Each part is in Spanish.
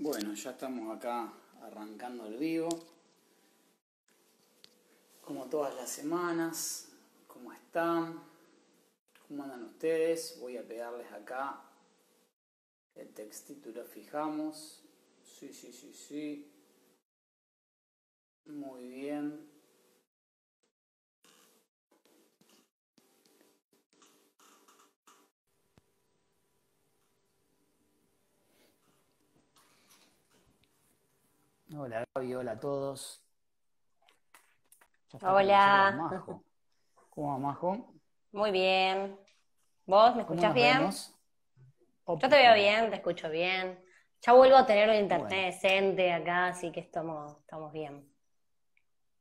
Bueno, ya estamos acá arrancando el vivo. Como todas las semanas, ¿cómo están? ¿Cómo andan ustedes? Voy a pegarles acá el textito, lo fijamos. Sí, sí, sí, sí. Muy bien. Hola Gaby, hola a todos. Hola. ¿Cómo va, Majo? Muy bien. ¿Vos me escuchás bien? Yo te veo bien, te escucho bien. Ya vuelvo a tener un internet decente acá, así que estamos, estamos bien.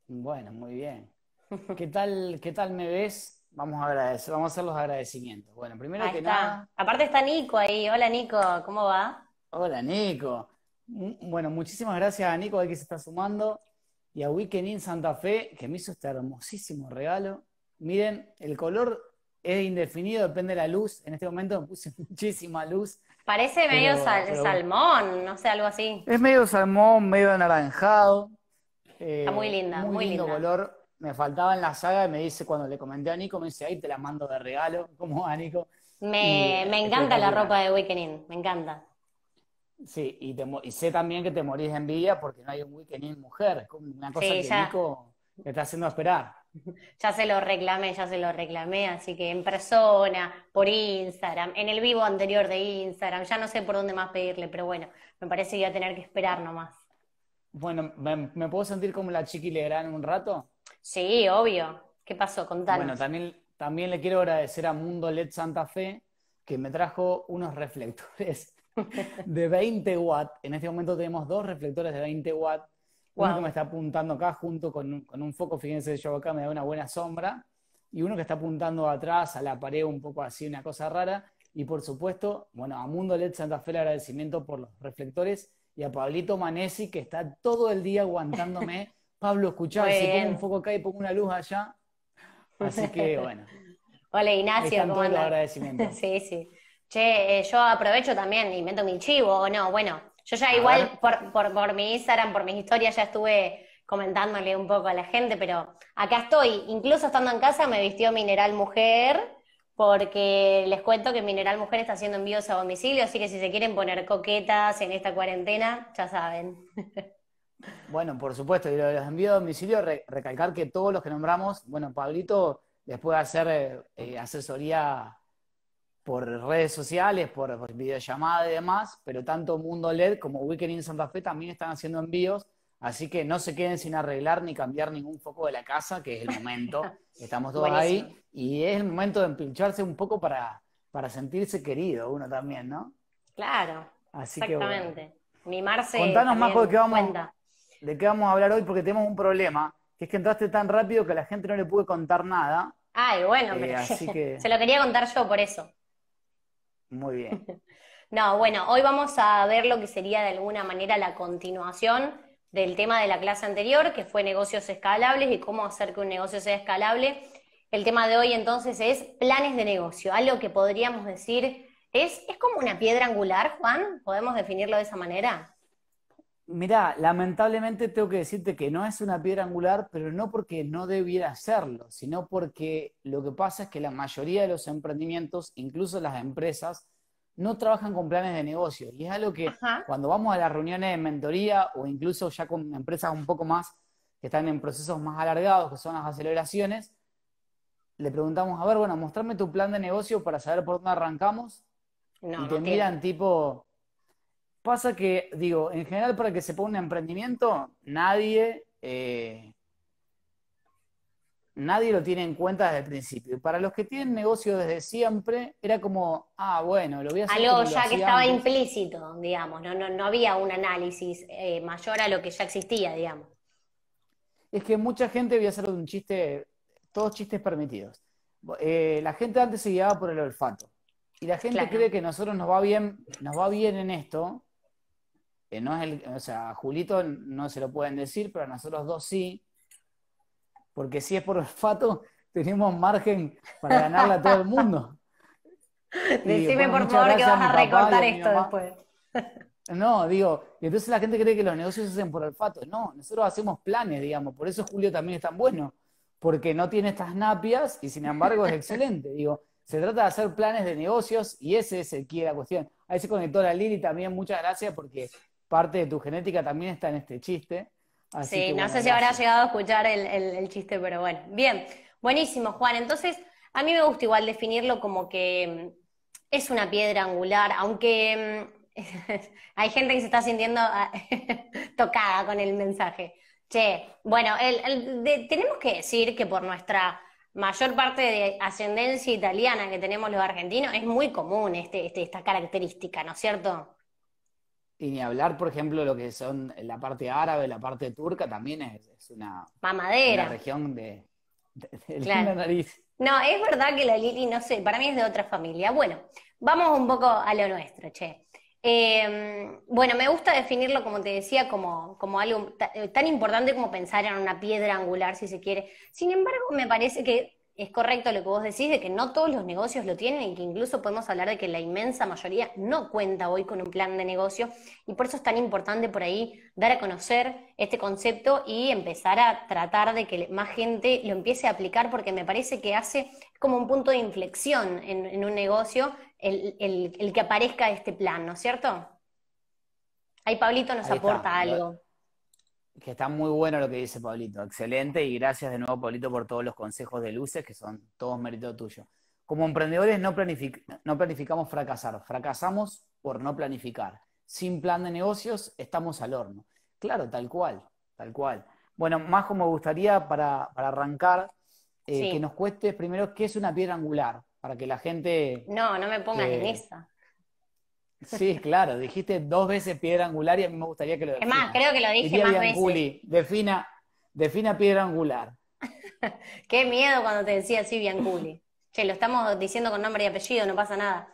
Bueno, muy bien. ¿Qué tal, qué tal me ves? Vamos a agradecer, vamos a hacer los agradecimientos. Bueno, primero ahí que está. nada. Aparte está Nico ahí. Hola Nico, ¿cómo va? Hola Nico. Bueno, muchísimas gracias a Nico, que se está sumando, y a Weekend in Santa Fe, que me hizo este hermosísimo regalo. Miren, el color es indefinido, depende de la luz. En este momento me puse muchísima luz. Parece medio salmón, no sé, algo así. Es medio salmón, medio anaranjado. Está muy linda, eh, muy, lindo color. Me faltaba en la saga y me dice, cuando le comenté a Nico, me dice, ahí te la mando de regalo, ¿Cómo a Nico. Me, eh, me encanta la ropa de Weekend me encanta. Sí, y, sé también que te morís de envidia porque no hay un weekend en mujer. Una cosa sí, que ya. Nico está haciendo esperar. Ya se lo reclamé, ya se lo reclamé, así que en persona, por Instagram, en el vivo anterior de Instagram, ya no sé por dónde más pedirle, pero bueno, me parece que voy a tener que esperar nomás. Bueno, ¿me, puedo sentir como la chiqui en un rato? Sí, obvio. ¿Qué pasó? Contanos. Bueno, también, también le quiero agradecer a Mundo LED Santa Fe que me trajo unos reflectores de 20 watts. En este momento tenemos dos reflectores de 20 watts. Uno que me está apuntando acá junto con un, foco, fíjense, yo acá me da una buena sombra. Y uno que está apuntando atrás a la pared, un poco así, una cosa rara. Y por supuesto, bueno, a Mundo LED Santa Fe el agradecimiento por los reflectores y a Pablito Manesi que está todo el día aguantándome. Pablo, escuchá, si pongo un foco acá y pongo una luz allá. Así que bueno. Hola Ignacio, Están sí, sí che, eh, yo aprovecho también invento mi chivo o no. Bueno, yo ya igual por, por, mi Instagram, por mis historias, ya estuve comentándole un poco a la gente, pero acá estoy, incluso estando en casa me vistió Mineral Mujer, porque les cuento que Mineral Mujer está haciendo envíos a domicilio, así que si se quieren poner coquetas en esta cuarentena, ya saben. Bueno, por supuesto, y lo de los envíos a domicilio, recalcar que todos los que nombramos, bueno, Pablito después de hacer eh, eh, asesoría por redes sociales, por, videollamada y demás, pero tanto Mundo LED como Weekend in Santa Fe también están haciendo envíos, así que no se queden sin arreglar ni cambiar ningún foco de la casa, que es el momento, estamos todos ahí, y es el momento de empincharse un poco para, para sentirse querido uno también, ¿no? Claro, exactamente. Mimarse Contanos más de qué, vamos, a hablar hoy, porque tenemos un problema, que es que entraste tan rápido que a la gente no le pude contar nada. Ay, bueno, eh, pero así se lo quería contar yo por eso. Muy bien. no, bueno, hoy vamos a ver lo que sería de alguna manera la continuación del tema de la clase anterior, que fue negocios escalables y cómo hacer que un negocio sea escalable. El tema de hoy entonces es planes de negocio, algo que podríamos decir es, es como una piedra angular, Juan, podemos definirlo de esa manera. Mirá, lamentablemente tengo que decirte que no es una piedra angular, pero no porque no debiera serlo, sino porque lo que pasa es que la mayoría de los emprendimientos, incluso las empresas, no trabajan con planes de negocio. Y es algo que cuando vamos a las reuniones de mentoría o incluso ya con empresas un poco más que están en procesos más alargados, que son las aceleraciones, le preguntamos, a ver, bueno, mostrame tu plan de negocio para saber por dónde arrancamos. y te miran tipo, Pasa que, digo, en general para que se ponga un emprendimiento, nadie, eh, nadie lo tiene en cuenta desde el principio. Para los que tienen negocio desde siempre, era como, ah, bueno, lo voy a hacer. Algo ya que estaba implícito, digamos, no, había un análisis eh, mayor a lo que ya existía, digamos. Es que mucha gente, voy a hacer un chiste, todos chistes permitidos. Eh, la gente antes se guiaba por el olfato. Y la gente cree que a nosotros nos va bien, nos va bien en esto, no es el, o sea, a Julito no se lo pueden decir, pero a nosotros dos sí. Porque si es por olfato, tenemos margen para ganarla a todo el mundo. Decime por favor que vas a, recortar esto después. No, digo, entonces la gente cree que los negocios se hacen por olfato. No, nosotros hacemos planes, digamos. Por eso Julio también es tan bueno, porque no tiene estas napias y sin embargo es excelente. Digo, se trata de hacer planes de negocios y ese es el quid de la cuestión. Ahí se conectó la Lili también, muchas gracias porque parte de tu genética también está en este chiste. Así sí, no sé si habrá llegado a escuchar el, chiste, pero bueno. Bien, buenísimo, Juan. Entonces, a mí me gusta igual definirlo como que mm, es una piedra angular, aunque mm, hay gente que se está sintiendo ah, tocada con el mensaje. Che, bueno, tenemos que decir que por nuestra mayor parte de ascendencia italiana que tenemos los argentinos, es muy común este, este esta característica, ¿no es cierto? Y ni hablar, por ejemplo, lo que son la parte árabe, la parte turca, también es, es una, región de, la nariz. No, es verdad que la Lili, no sé, para mí es de otra familia. Bueno, vamos un poco a lo nuestro, che. Em, bueno, me gusta definirlo, como te decía, como, como algo eh, tan importante como pensar en una piedra angular, si se quiere. Sin embargo, me parece que es correcto lo que vos decís de que no todos los negocios lo tienen y que incluso podemos hablar de que la inmensa mayoría no cuenta hoy con un plan de negocio y por eso es tan importante por ahí dar a conocer este concepto y empezar a tratar de que más gente lo empiece a aplicar porque me parece que hace como un punto de inflexión en, un negocio el, que aparezca este plan, ¿no es cierto? Ahí Pablito nos aporta algo que está muy bueno lo que dice Pablito. Excelente y gracias de nuevo, Pablito, por todos los consejos de luces que son todos mérito tuyo. Como emprendedores no, planificamos fracasar, fracasamos por no planificar. Sin plan de negocios estamos al horno. Claro, tal cual, tal cual. Bueno, Majo, me gustaría para, arrancar eh, que nos cueste primero qué es una piedra angular, para que la gente... No, no me pongas en esa. Sí, claro, dijiste dos veces piedra angular y a mí me gustaría que lo definas. Es más, creo que lo dije más Bianculi, veces. Defina, defina piedra angular. Qué miedo cuando te decía así Bianculi. Che, lo estamos diciendo con nombre y apellido, no pasa nada.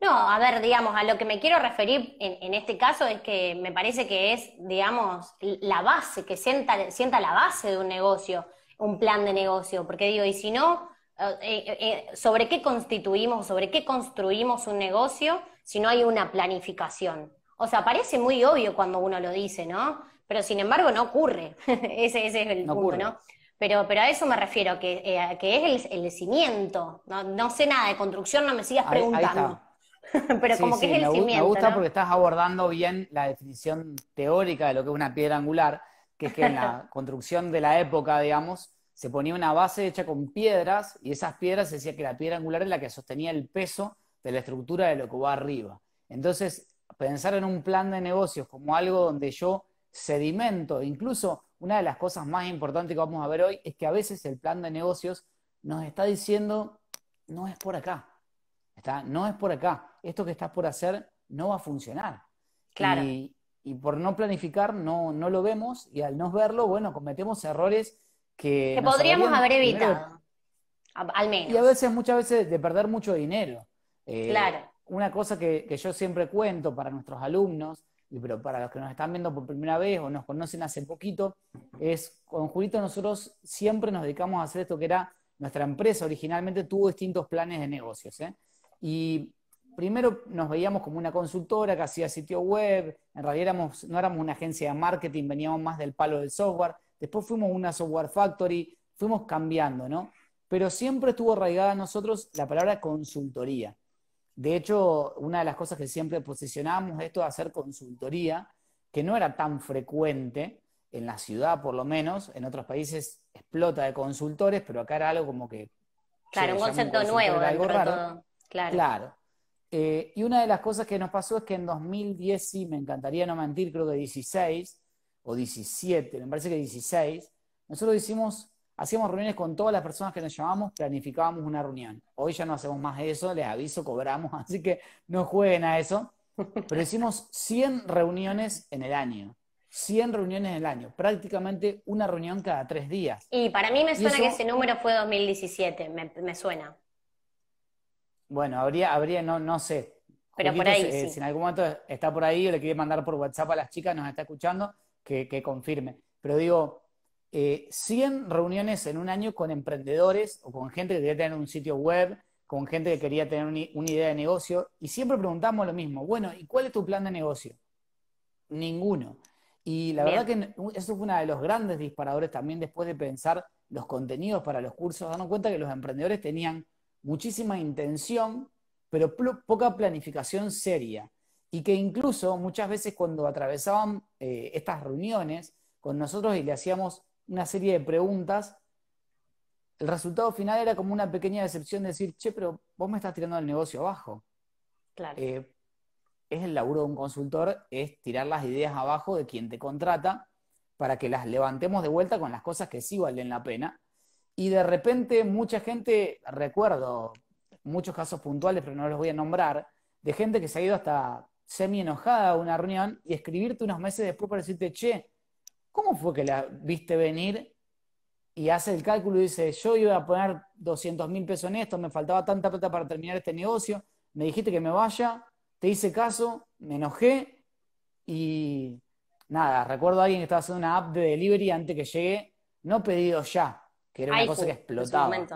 No, a ver, digamos, a lo que me quiero referir en, este caso es que me parece que es, digamos, la base, que sienta, la base de un negocio, un plan de negocio. Porque digo, y si no, eh, eh, eh, sobre qué constituimos, sobre qué construimos un negocio si no hay una planificación. O sea, parece muy obvio cuando uno lo dice, ¿no? Pero sin embargo no ocurre. ese, es el punto, ¿no? Pero, a eso me refiero, que, eh, es el, cimiento. No, sé nada de construcción, no me sigas preguntando. pero como que es el cimiento. Me gusta porque estás abordando bien la definición teórica de lo que es una piedra angular, que es que en la construcción de la época, digamos, se ponía una base hecha con piedras y esas piedras se decía que la piedra angular es la que sostenía el peso de la estructura de lo que va arriba. Entonces, pensar en un plan de negocios como algo donde yo sedimento, e incluso una de las cosas más importantes que vamos a ver hoy es que a veces el plan de negocios nos está diciendo, no es por acá, está, no es por acá, esto que estás por hacer no va a funcionar. Claro. Y, por no planificar no, no lo vemos y al no verlo, bueno, cometemos errores que... Que podríamos haber evitado, al menos. Y a veces, muchas veces, de perder mucho dinero. Eh, claro. Una cosa que, yo siempre cuento para nuestros alumnos, y pero para los que nos están viendo por primera vez o nos conocen hace poquito, es con Julito nosotros siempre nos dedicamos a hacer esto que era nuestra empresa originalmente tuvo distintos planes de negocios. ¿eh? Y primero nos veíamos como una consultora que hacía sitio web, en realidad no éramos una agencia de marketing, veníamos más del palo del software, después fuimos una software factory, fuimos cambiando, ¿no? Pero siempre estuvo arraigada a nosotros la palabra consultoría. De hecho, una de las cosas que siempre posicionamos esto de hacer consultoría, que no era tan frecuente, en la ciudad por lo menos, en otros países explota de consultores, pero acá era algo como que... Claro, un concepto nuevo. Algo raro. Claro. claro. Eh, y una de las cosas que nos pasó es que en 2010, sí, me encantaría no mentir, creo que 16 o 17, me parece que 16, nosotros hicimos Hacíamos reuniones con todas las personas que nos llamamos, planificábamos una reunión. Hoy ya no hacemos más eso, les aviso, cobramos, así que no jueguen a eso. Pero hicimos 100 reuniones en el año. 100 reuniones en el año, prácticamente una reunión cada tres días. Y para mí me suena que ese número fue 2017, me, suena. Bueno, habría, habría no, no sé. Pero por ahí. Eh, sí. Si en algún momento está por ahí, le quería mandar por WhatsApp a las chicas, nos está escuchando, que confirme. Pero digo, 100 eh, reuniones en un año con emprendedores o con gente que quería tener un sitio web, con gente que quería tener una idea de negocio, y siempre preguntamos lo mismo, bueno, ¿y cuál es tu plan de negocio? Ninguno. Y la verdad que eso fue uno de los grandes disparadores también después de pensar los contenidos para los cursos, dando cuenta que los emprendedores tenían muchísima intención, pero poca planificación seria. Y que incluso muchas veces cuando atravesaban eh, estas reuniones con nosotros y le hacíamos una serie de preguntas, el resultado final era como una pequeña decepción decir, che, pero vos me estás tirando el negocio abajo. Claro. Eh, es el laburo de un consultor, es tirar las ideas abajo de quien te contrata para que las levantemos de vuelta con las cosas que sí valen la pena. Y de repente mucha gente, recuerdo muchos casos puntuales, pero no los voy a nombrar, de gente que se ha ido hasta semi enojada a una reunión y escribirte unos meses después para decirte, che, ¿Cómo fue que la viste venir y hace el cálculo y dice, yo iba a poner 200 mil pesos en esto, me faltaba tanta plata para terminar este negocio, me dijiste que me vaya, te hice caso, me enojé y nada, recuerdo a alguien que estaba haciendo una app de delivery antes que llegue, no pedido ya, que era una cosa que explotaba.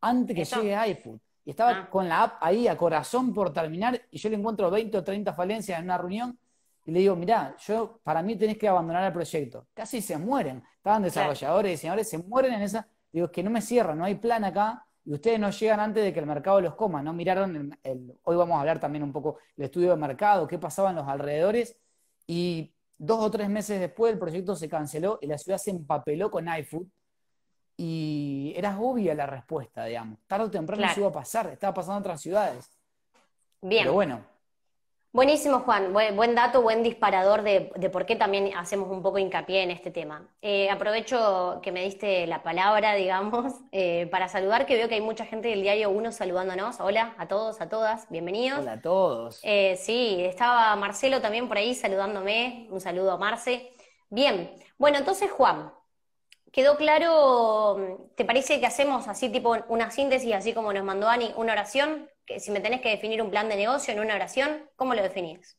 Antes que llegue iFood. Y estaba ah. con la app ahí a corazón por terminar y yo le encuentro 20 o 30 falencias en una reunión y le digo, mirá, yo, para mí tenés que abandonar el proyecto. Casi se mueren. Estaban desarrolladores, y diseñadores, se mueren en esa. Digo, es que no me cierran no hay plan acá y ustedes no llegan antes de que el mercado los coma, ¿no? Miraron, el, hoy vamos a hablar también un poco del estudio de mercado, qué pasaba en los alrededores, y dos o tres meses después el proyecto se canceló y la ciudad se empapeló con iFood, y era obvia la respuesta, digamos. Tarde o temprano se iba a pasar, estaba pasando en otras ciudades. Bien. Pero bueno, Buenísimo, Juan. Buen, dato, buen disparador de, por qué también hacemos un poco hincapié en este tema. Eh, aprovecho que me diste la palabra, digamos, eh, para saludar, que veo que hay mucha gente del diario 1 saludándonos. Hola a todos, a todas, bienvenidos. Hola a todos. Eh, sí, estaba Marcelo también por ahí saludándome. Un saludo a Marce. Bien, bueno, entonces, Juan, ¿quedó claro? ¿Te parece que hacemos así tipo una síntesis, así como nos mandó Ani, una oración? si me tenés que definir un plan de negocio en una oración, ¿cómo lo definís?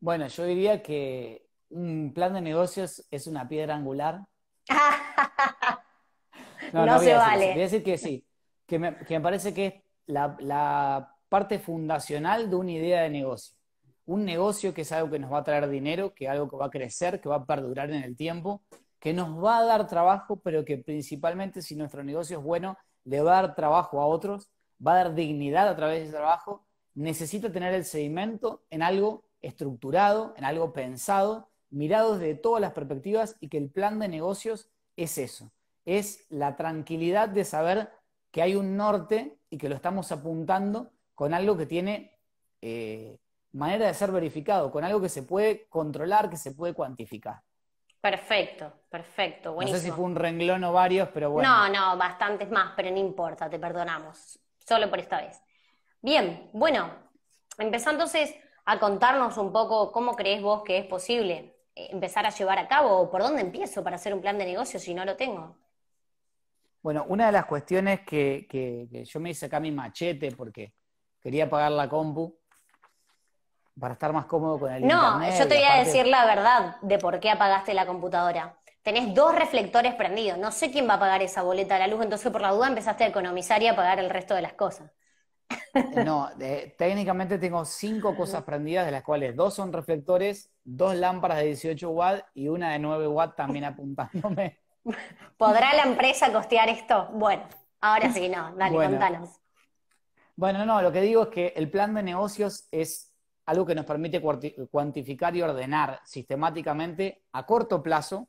Bueno, yo diría que un plan de negocios es una piedra angular. no, se vale. Quiero Voy decir que sí, que me, parece que es la, la, parte fundacional de una idea de negocio. Un negocio que es algo que nos va a traer dinero, que es algo que va a crecer, que va a perdurar en el tiempo, que nos va a dar trabajo, pero que principalmente si nuestro negocio es bueno, le va a dar trabajo a otros va a dar dignidad a través de ese trabajo, necesita tener el sedimento en algo estructurado, en algo pensado, mirado desde todas las perspectivas y que el plan de negocios es eso, es la tranquilidad de saber que hay un norte y que lo estamos apuntando con algo que tiene eh, manera de ser verificado, con algo que se puede controlar, que se puede cuantificar. Perfecto, perfecto, No sé si fue un renglón o varios, pero bueno. No, no, bastantes más, pero no importa, te perdonamos solo por esta vez. Bien, bueno, empezá entonces a contarnos un poco cómo crees vos que es posible eh, empezar a llevar a cabo o por dónde empiezo para hacer un plan de negocio si no lo tengo. Bueno, una de las cuestiones que, que, yo me hice acá mi machete porque quería pagar la compu para estar más cómodo con el internet. No, yo te voy a decir la verdad de por qué apagaste la computadora tenés dos reflectores prendidos. No sé quién va a pagar esa boleta de la luz, entonces por la duda empezaste a economizar y a pagar el resto de las cosas. Eh, no, técnicamente tengo cinco cosas prendidas, de las cuales dos son reflectores, dos lámparas de 18 watts y una de 9 watts también apuntándome. ¿Podrá la empresa costear esto? Bueno, ahora sí, no, dale, contanos. Bueno, no, lo que digo es que el plan de negocios es algo que nos permite cuantificar y ordenar sistemáticamente a corto plazo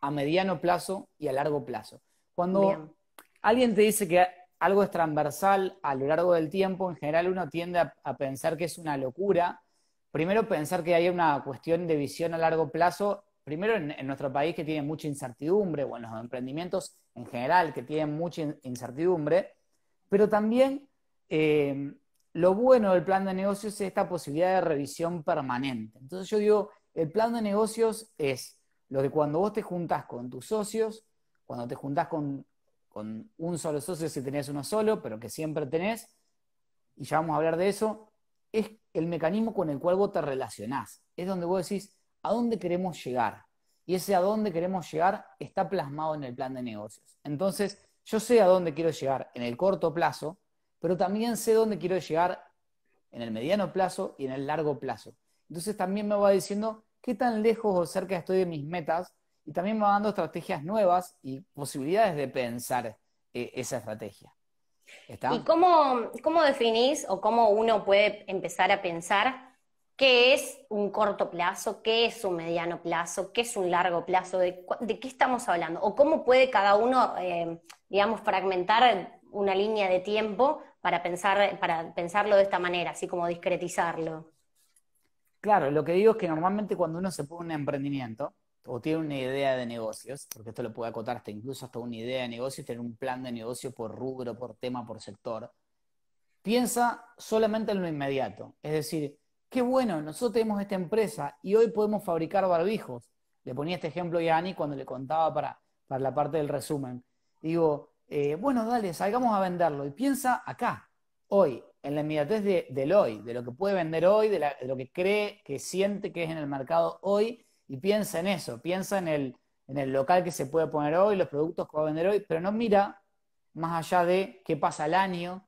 a mediano plazo y a largo plazo. Cuando alguien te dice que algo es transversal a lo largo del tiempo, en general uno tiende a, pensar que es una locura. Primero pensar que hay una cuestión de visión a largo plazo, primero en, nuestro país que tiene mucha incertidumbre, o en los emprendimientos en general que tienen mucha incertidumbre, pero también eh, lo bueno del plan de negocios es esta posibilidad de revisión permanente. Entonces yo digo, el plan de negocios es lo de cuando vos te juntás con tus socios, cuando te juntás con, con un solo socio, si tenés uno solo, pero que siempre tenés, y ya vamos a hablar de eso, es el mecanismo con el cual vos te relacionás. Es donde vos decís, ¿a dónde queremos llegar? Y ese a dónde queremos llegar está plasmado en el plan de negocios. Entonces, yo sé a dónde quiero llegar en el corto plazo, pero también sé dónde quiero llegar en el mediano plazo y en el largo plazo. Entonces, también me va diciendo qué tan lejos o cerca estoy de mis metas y también me va dando estrategias nuevas y posibilidades de pensar eh, esa estrategia. ¿Y cómo, definís o cómo uno puede empezar a pensar qué es un corto plazo, qué es un mediano plazo, qué es un largo plazo, de, qué estamos hablando? ¿O cómo puede cada uno, eh, digamos, fragmentar una línea de tiempo para, pensar, para pensarlo de esta manera, así como discretizarlo? Claro, lo que digo es que normalmente cuando uno se pone un emprendimiento o tiene una idea de negocios, porque esto lo puede acotar hasta incluso hasta una idea de negocios, tener un plan de negocio por rubro, por tema, por sector, piensa solamente en lo inmediato. Es decir, qué bueno, nosotros tenemos esta empresa y hoy podemos fabricar barbijos. Le ponía este ejemplo a Ani cuando le contaba para, la parte del resumen. Digo, eh, bueno, dale, salgamos a venderlo. Y piensa acá, hoy, en la inmediatez del hoy, de lo que puede vender hoy, de, lo que cree, que siente que es en el mercado hoy, y piensa en eso, piensa en el, en el local que se puede poner hoy, los productos que va a vender hoy, pero no mira más allá de qué pasa el año,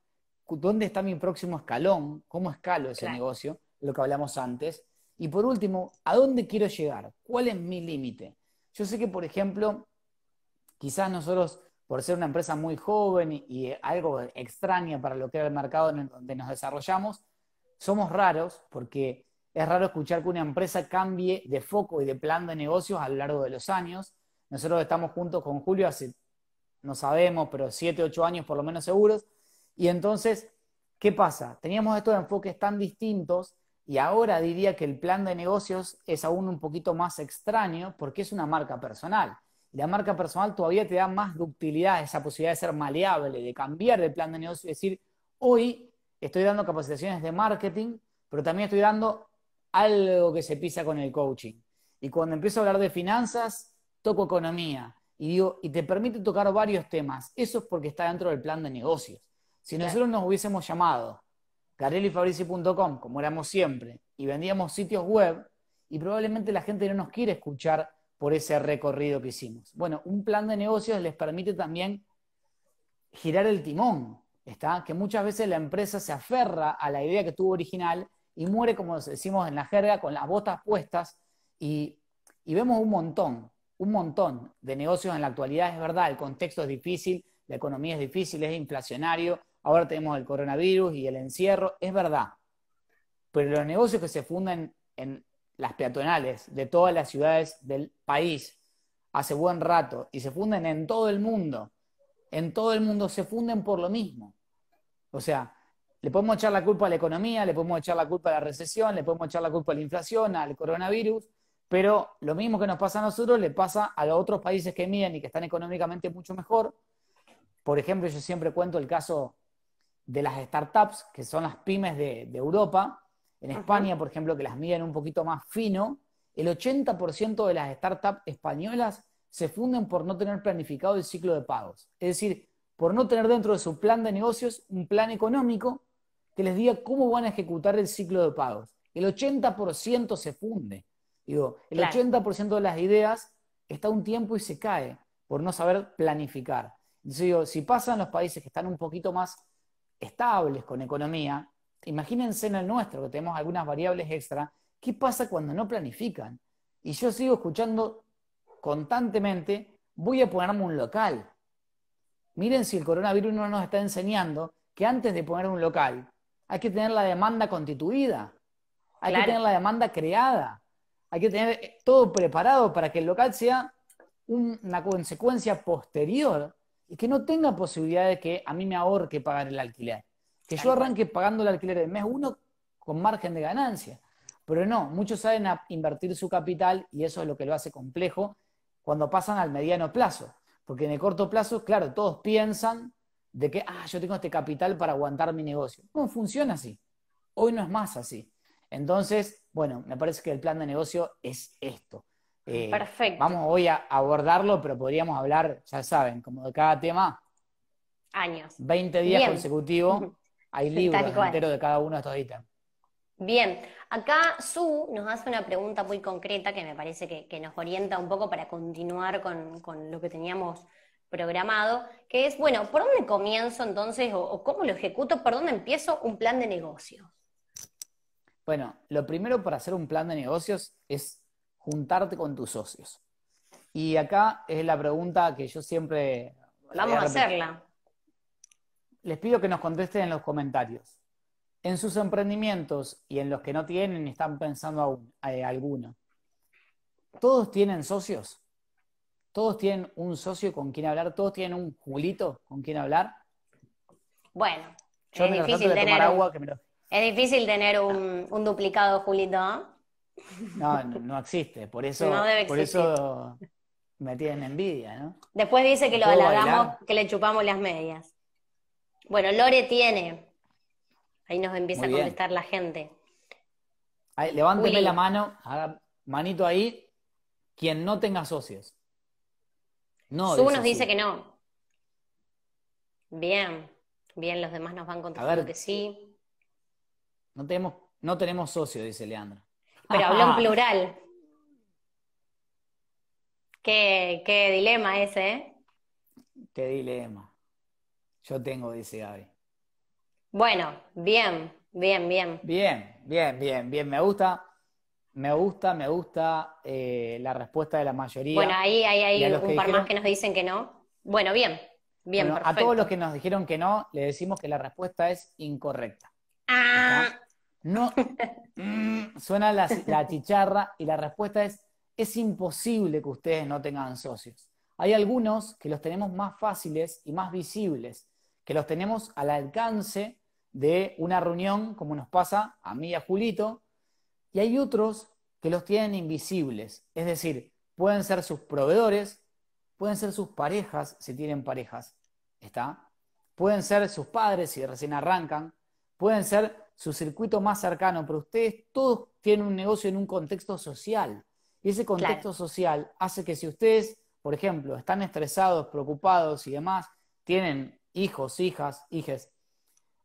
dónde está mi próximo escalón, cómo escalo ese negocio, lo que hablamos antes. Y por último, ¿a dónde quiero llegar? ¿Cuál es mi límite? Yo sé que, por ejemplo, quizás nosotros por ser una empresa muy joven y, algo extraña para lo que era el mercado en donde nos desarrollamos, somos raros porque es raro escuchar que una empresa cambie de foco y de plan de negocios a lo largo de los años. Nosotros estamos juntos con Julio hace, no sabemos, pero 7, 8 años por lo menos seguros. Y entonces, ¿qué pasa? Teníamos estos enfoques tan distintos y ahora diría que el plan de negocios es aún un poquito más extraño porque es una marca personal la marca personal todavía te da más ductilidad, esa posibilidad de ser maleable, de cambiar el plan de negocio, y decir, hoy estoy dando capacitaciones de marketing, pero también estoy dando algo que se pisa con el coaching. Y cuando empiezo a hablar de finanzas, toco economía y digo, y te permite tocar varios temas. Eso es porque está dentro del plan de negocios. Si nosotros nos hubiésemos llamado garelifabrici.com, como éramos siempre, y vendíamos sitios web, y probablemente la gente no nos quiere escuchar por ese recorrido que hicimos. Bueno, un plan de negocios les permite también girar el timón, ¿está? Que muchas veces la empresa se aferra a la idea que tuvo original y muere, como decimos en la jerga, con las botas puestas y, vemos un montón, un montón de negocios en la actualidad, es verdad, el contexto es difícil, la economía es difícil, es inflacionario, ahora tenemos el coronavirus y el encierro, es verdad, pero los negocios que se fundan en, las peatonales de todas las ciudades del país hace buen rato y se funden en todo el mundo. En todo el mundo se funden por lo mismo. O sea, le podemos echar la culpa a la economía, le podemos echar la culpa a la recesión, le podemos echar la culpa a la inflación, al coronavirus, pero lo mismo que nos pasa a nosotros le pasa a los otros países que miden y que están económicamente mucho mejor. Por ejemplo, yo siempre cuento el caso de las startups, que son las pymes de, de Europa, en España, por ejemplo, que las miden un poquito más fino, el 80% de las startups españolas se funden por no tener planificado el ciclo de pagos. Es decir, por no tener dentro de su plan de negocios un plan económico que les diga cómo van a ejecutar el ciclo de pagos. El 80% se funde. Digo, el 80% de las ideas está un tiempo y se cae por no saber planificar. Entonces digo, si pasan los países que están un poquito más estables con economía, Imagínense en el nuestro, que tenemos algunas variables extra, ¿qué pasa cuando no planifican? Y yo sigo escuchando constantemente, voy a ponerme un local. Miren si el coronavirus no nos está enseñando que antes de poner un local hay que tener la demanda constituida, hay que tener la demanda creada, hay que tener todo preparado para que el local sea una consecuencia posterior y que no tenga posibilidad de que a mí me ahorque pagar el alquiler. Que yo arranque pagando el alquiler de mes uno con margen de ganancia. Pero no, muchos salen a invertir su capital y eso es lo que lo hace complejo cuando pasan al mediano plazo. Porque en el corto plazo, claro, todos piensan de que, ah, yo tengo este capital para aguantar mi negocio. No funciona así. Hoy no es más así. Entonces, bueno, me parece que el plan de negocio es esto. Eh, Perfecto. Vamos hoy a abordarlo, pero podríamos hablar, ya saben, como de cada tema. Años. 20 días consecutivos. Hay libros enteros de cada uno de estos Bien, acá Su nos hace una pregunta muy concreta que me parece que, nos orienta un poco para continuar con, lo que teníamos programado, que es, bueno, ¿por dónde comienzo entonces o, cómo lo ejecuto? ¿Por dónde empiezo un plan de negocios? Bueno, lo primero para hacer un plan de negocios es juntarte con tus socios. Y acá es la pregunta que yo siempre... Vamos a hacerla les pido que nos contesten en los comentarios. En sus emprendimientos y en los que no tienen, están pensando aún, eh, alguno. ¿Todos tienen socios? ¿Todos tienen un socio con quien hablar? ¿Todos tienen un Julito con quien hablar? Bueno, es, difícil tener un, duplicado Julito. ¿ah? No, no, existe. Por eso, por eso me tienen envidia, ¿no? Después dice que lo que le chupamos las medias. Bueno, Lore tiene. Ahí nos empieza a contestar la gente. levánteme la mano, manito ahí, quien no tenga socios. No, nos dice que no. Bien, bien, los demás nos van contestando que sí. No tenemos, no tenemos socios, dice Leandra. Pero habló en plural. Qué, qué dilema ese, ¿eh? Qué dilema. Yo tengo, dice Gaby. Bueno, bien, bien, bien. Bien, bien, bien, bien. Me gusta, me gusta, me gusta eh, la respuesta de la mayoría. Bueno, ahí, hay un par más que nos dicen que no. Bueno, bien, bien, perfecto. A todos los que nos dijeron que no, le decimos que la respuesta es incorrecta. Ah. No. Mm, suena la, la chicharra y la respuesta es: es imposible que ustedes no tengan socios. Hay algunos que los tenemos más fáciles y más visibles que los tenemos al alcance de una reunión, como nos pasa a mí y a Julito, y hay otros que los tienen invisibles, es decir, pueden ser sus proveedores, pueden ser sus parejas, si tienen parejas, ¿está? Pueden ser sus padres, si recién arrancan, pueden ser su circuito más cercano, pero ustedes todos tienen un negocio en un contexto social. Y ese contexto social hace que si ustedes, por ejemplo, están estresados, preocupados y demás, tienen hijos, hijas, hijes,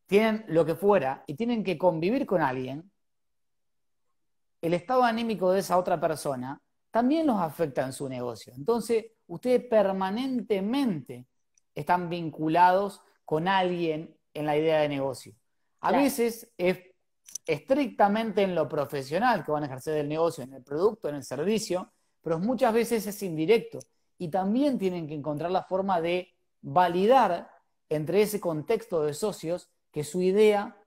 tienen lo que fuera y tienen que convivir con alguien, el estado anímico de esa otra persona también los afecta en su negocio. Entonces, ustedes permanentemente están vinculados con alguien en la idea de negocio. A veces es estrictamente en lo profesional que van a ejercer el negocio, en el producto, en el servicio, pero muchas veces es indirecto. Y también tienen que encontrar la forma de validar entre ese contexto de socios que su idea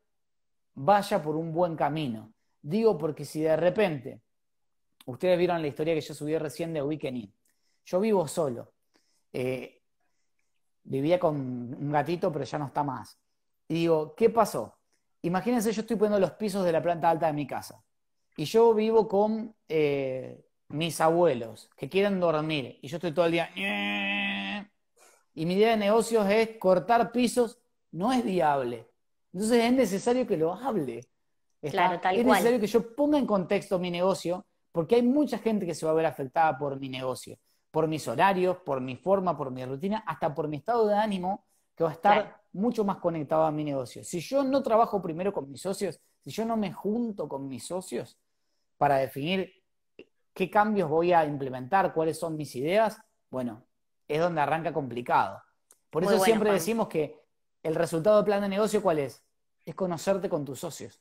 vaya por un buen camino. Digo porque si de repente, ustedes vieron la historia que yo subí recién de Weekend yo vivo solo, eh, vivía con un gatito pero ya no está más. Y digo, ¿qué pasó? Imagínense, yo estoy poniendo los pisos de la planta alta de mi casa y yo vivo con eh, mis abuelos que quieren dormir y yo estoy todo el día y mi idea de negocios es cortar pisos, no es viable. Entonces es necesario que lo hable. claro, tal es necesario que yo ponga en contexto mi negocio, porque hay mucha gente que se va a ver afectada por mi negocio, por mis horarios, por mi forma, por mi rutina, hasta por mi estado de ánimo, que va a estar mucho más conectado a mi negocio. Si yo no trabajo primero con mis socios, si yo no me junto con mis socios para definir qué cambios voy a implementar, cuáles son mis ideas, bueno, es donde arranca complicado. Por eso siempre decimos que el resultado del plan de negocio, ¿cuál es? Es conocerte con tus socios.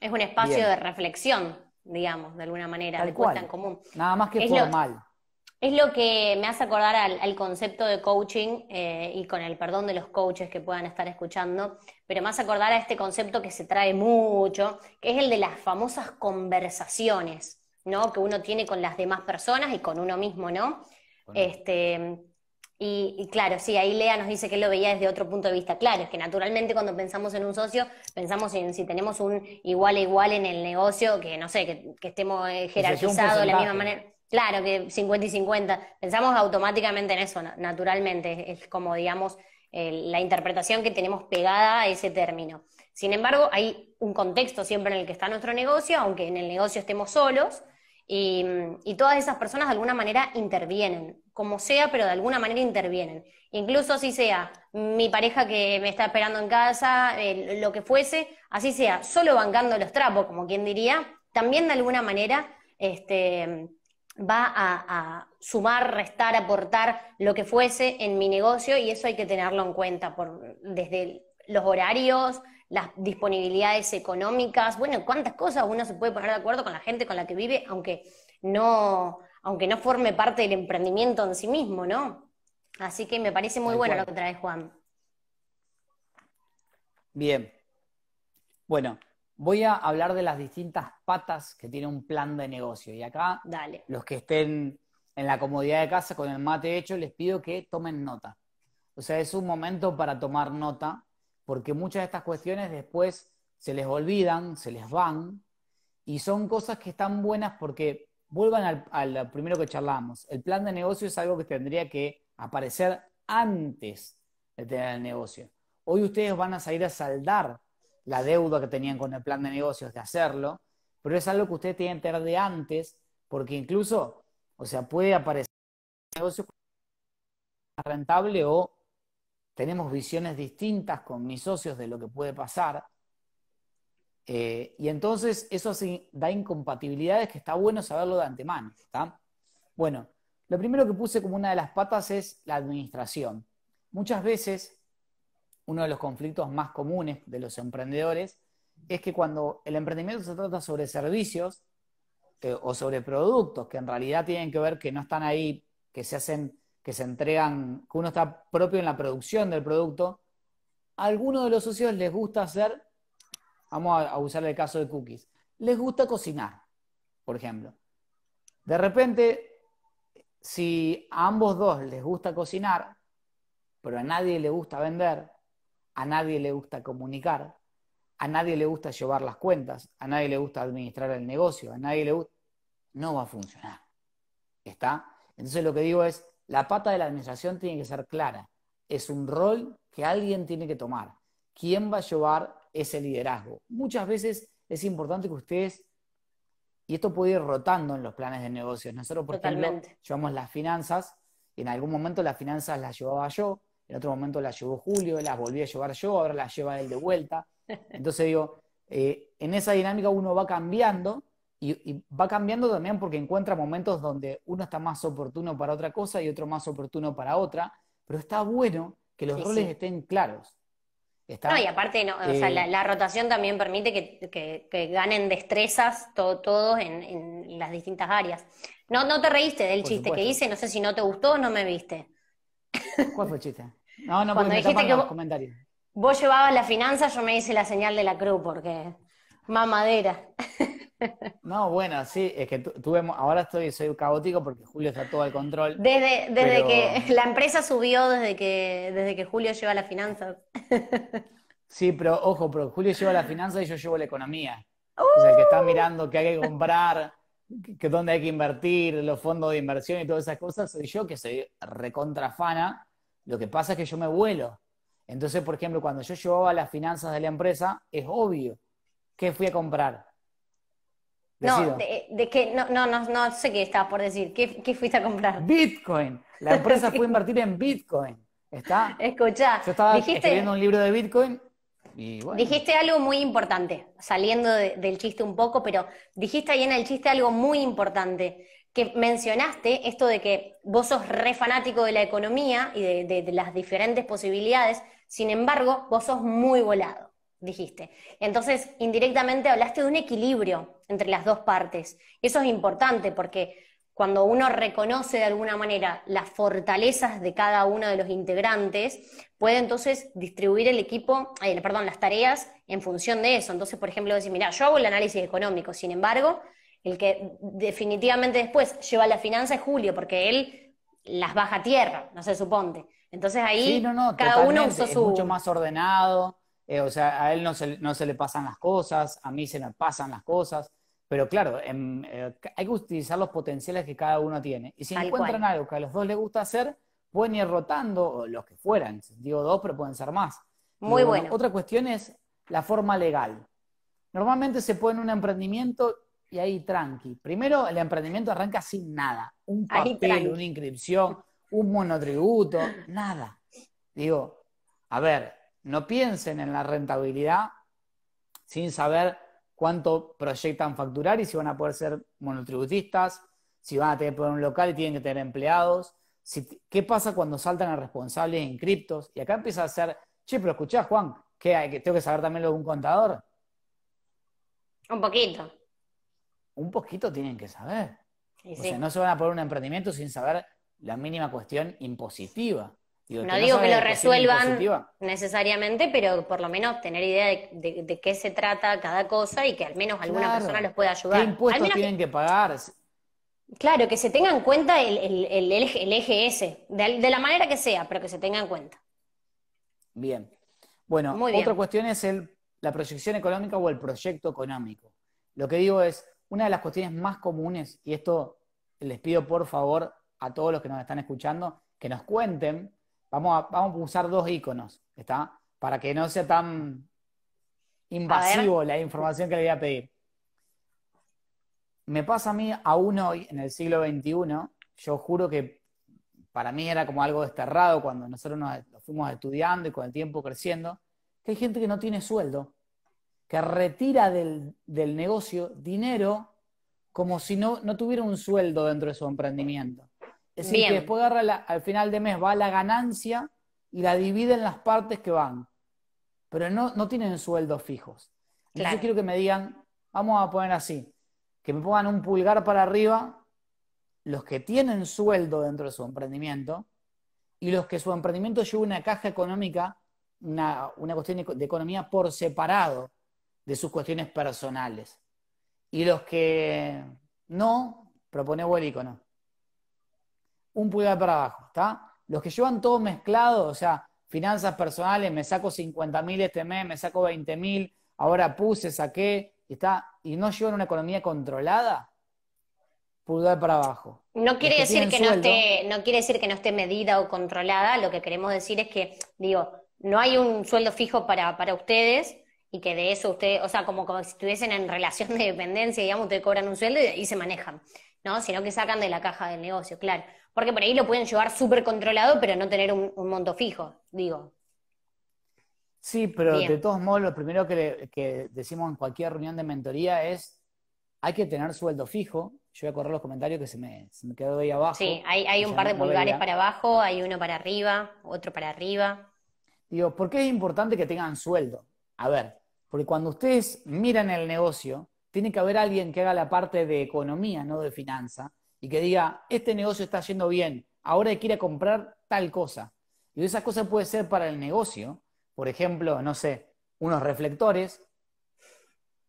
Es un espacio de reflexión, digamos, de alguna manera, de puesta en común. Nada más que es formal. es lo que me hace acordar al, concepto de coaching, eh, y con el perdón de los coaches que puedan estar escuchando, pero me hace acordar a este concepto que se trae mucho, que es el de las famosas conversaciones. ¿no? que uno tiene con las demás personas y con uno mismo, ¿no? Este, y, claro, sí, ahí Lea nos dice que él lo veía desde otro punto de vista. Claro, es que naturalmente cuando pensamos en un socio, pensamos en si tenemos un igual a igual en el negocio, que no sé, que, estemos eh, jerarquizados de la misma manera. Claro, que 50 y 50. Pensamos automáticamente en eso, naturalmente. Es como, digamos, la interpretación que tenemos pegada a ese término. Sin embargo, hay un contexto siempre en el que está nuestro negocio, aunque en el negocio estemos solos, y, todas esas personas de alguna manera intervienen, como sea, pero de alguna manera intervienen. Incluso así sea mi pareja que me está esperando en casa, lo que fuese, así sea, solo bancando los trapos, como quien diría, también de alguna manera este, va a, sumar, restar, aportar lo que fuese en mi negocio y eso hay que tenerlo en cuenta desde los horarios, las disponibilidades económicas, bueno, cuántas cosas uno se puede poner de acuerdo con la gente con la que vive, aunque no, aunque no forme parte del emprendimiento en sí mismo, ¿no? Así que me parece muy bueno lo que trae Juan. Bien. Bueno, voy a hablar de las distintas patas que tiene un plan de negocio. Y acá, los que estén en la comodidad de casa con el mate hecho, les pido que tomen nota. O sea, es un momento para tomar nota porque muchas de estas cuestiones después se les olvidan, se les van, y son cosas que están buenas porque vuelvan al, primero que charlamos. El plan de negocio es algo que tendría que aparecer antes de tener el negocio. Hoy ustedes van a salir a saldar la deuda que tenían con el plan de negocios de hacerlo, pero es algo que ustedes tienen que tener de antes, porque incluso, o sea, puede aparecer un negocio rentable o tenemos visiones distintas con mis socios de lo que puede pasar. Eh, y entonces eso da incompatibilidades que está bueno saberlo de antemano. ¿está? Bueno, lo primero que puse como una de las patas es la administración. Muchas veces uno de los conflictos más comunes de los emprendedores es que cuando el emprendimiento se trata sobre servicios eh, o sobre productos que en realidad tienen que ver que no están ahí, que se hacen que se entregan, que uno está propio en la producción del producto, a algunos de los socios les gusta hacer, vamos a usar el caso de cookies, les gusta cocinar, por ejemplo. De repente, si a ambos dos les gusta cocinar, pero a nadie le gusta vender, a nadie le gusta comunicar, a nadie le gusta llevar las cuentas, a nadie le gusta administrar el negocio, a nadie le gusta, no va a funcionar. ¿Está? Entonces lo que digo es, la pata de la administración tiene que ser clara. Es un rol que alguien tiene que tomar. ¿Quién va a llevar ese liderazgo? Muchas veces es importante que ustedes, y esto puede ir rotando en los planes de negocios. Nosotros, por ejemplo, llevamos las finanzas, en algún momento las finanzas las llevaba yo, en otro momento las llevó Julio, las volví a llevar yo, ahora las lleva él de vuelta. Entonces digo, eh, en esa dinámica uno va cambiando y, va cambiando también porque encuentra momentos donde uno está más oportuno para otra cosa y otro más oportuno para otra, pero está bueno que los roles estén claros. no, y aparte, eh, la, rotación también permite que, ganen destrezas todos en, las distintas áreas. No, no te reíste del chiste que hice, no sé si no te gustó o no me viste. ¿Cuál fue el chiste? No, no, Cuando dijiste que vos, comentarios. vos llevabas la finanza, yo me hice la señal de la cruz porque mamadera. No, bueno, sí, es que tuvimos, ahora estoy, soy caótico porque Julio está todo al control. Desde, que la empresa subió, desde que, desde que Julio lleva las finanzas. Sí, pero ojo, pero Julio lleva las finanzas y yo llevo la economía. O ¡Uh! sea, el que está mirando qué hay que comprar, que, dónde hay que invertir, los fondos de inversión y todas esas cosas, soy yo que soy recontrafana. Lo que pasa es que yo me vuelo. Entonces, por ejemplo, cuando yo llevaba las finanzas de la empresa, es obvio que fui a comprar no, de, que no, no, no, no, sé qué estabas por decir. ¿Qué, fuiste a comprar? Bitcoin. La empresa fue invertir en Bitcoin. ¿Está? Escuchá. Yo estaba un libro de Bitcoin Dijiste algo muy importante, saliendo del chiste un poco, pero dijiste ahí en el chiste algo muy importante. Que mencionaste esto de que vos sos re fanático de la economía y de, de las diferentes posibilidades, sin embargo, vos sos muy volado dijiste. Entonces, indirectamente hablaste de un equilibrio entre las dos partes. Eso es importante porque cuando uno reconoce de alguna manera las fortalezas de cada uno de los integrantes, puede entonces distribuir el equipo, eh, perdón, las tareas en función de eso. Entonces, por ejemplo, decir, mira, yo hago el análisis económico, sin embargo, el que definitivamente después lleva la finanza es Julio, porque él las baja a tierra, no se suponte. Entonces ahí cada uno usa su... mucho más ordenado eh, o sea, a él no se, le pasan las cosas, a mí se me pasan las cosas. Pero claro, em, eh, hay que utilizar los potenciales que cada uno tiene. Y si encuentran algo que a los dos les gusta hacer, pueden ir rotando, o los que fueran, digo dos, pero pueden ser más. Muy bueno. Otra cuestión es la forma legal. Normalmente se pone un emprendimiento y ahí tranqui. Primero, el emprendimiento arranca sin nada. Un papel, una inscripción, un monotributo, nada. Digo, a ver, no piensen en la rentabilidad sin saber cuánto proyectan facturar y si van a poder ser monotributistas, si van a tener que un local y tienen que tener empleados, qué pasa cuando saltan a responsables en criptos. Y acá empieza a ser, che, pero escuchá, Juan, ¿qué hay, tengo que saber también lo de un contador. Un poquito. Un poquito tienen que saber. o sea, no se van a poner un emprendimiento sin saber la mínima cuestión impositiva no digo que lo resuelvan necesariamente, pero por lo menos tener idea de, qué se trata cada cosa y que al menos alguna persona los pueda ayudar. ¿Qué impuestos tienen que, pagar? Claro, que se tenga en cuenta el, eje ese, de, la manera que sea, pero que se tenga en cuenta. Bien. Bueno, otra cuestión es la proyección económica o el proyecto económico. Lo que digo es, una de las cuestiones más comunes, y esto les pido por favor a todos los que nos están escuchando, que nos cuenten Vamos a, vamos a usar dos iconos, ¿está? Para que no sea tan invasivo la información que le voy a pedir. Me pasa a mí, aún hoy, en el siglo XXI, yo juro que para mí era como algo desterrado cuando nosotros nos fuimos estudiando y con el tiempo creciendo, que hay gente que no tiene sueldo, que retira del, del negocio dinero como si no, no tuviera un sueldo dentro de su emprendimiento. Es decir, que después agarra al final de mes va la ganancia y la divide en las partes que van. Pero no, no tienen sueldos fijos. Entonces quiero que me digan, vamos a poner así, que me pongan un pulgar para arriba los que tienen sueldo dentro de su emprendimiento y los que su emprendimiento lleva una caja económica, una, cuestión de economía por separado de sus cuestiones personales. Y los que no, propone el icono un pulgar para abajo, ¿está? Los que llevan todo mezclado, o sea, finanzas personales, me saco 50 mil este mes, me saco 20 mil, ahora puse, saqué, y, está, y no llevan una economía controlada, pulgar para abajo. No quiere, decir que no, esté, no quiere decir que no esté medida o controlada, lo que queremos decir es que, digo, no hay un sueldo fijo para, ustedes, y que de eso ustedes, o sea, como, si estuviesen en relación de dependencia, digamos, te cobran un sueldo y, y, se manejan, ¿no? Sino que sacan de la caja del negocio, claro. Porque por ahí lo pueden llevar súper controlado, pero no tener un, monto fijo, digo. Sí, pero de todos modos, lo primero que, decimos en cualquier reunión de mentoría es, hay que tener sueldo fijo. Yo voy a correr los comentarios que se me, quedó ahí abajo. Sí, hay, un par de pulgares para abajo, hay uno para arriba, otro para arriba. Digo, ¿por qué es importante que tengan sueldo? A ver, porque cuando ustedes miran el negocio, tiene que haber alguien que haga la parte de economía, no de finanza, y que diga, este negocio está yendo bien, ahora quiere comprar tal cosa. Y esas cosas puede ser para el negocio, por ejemplo, no sé, unos reflectores,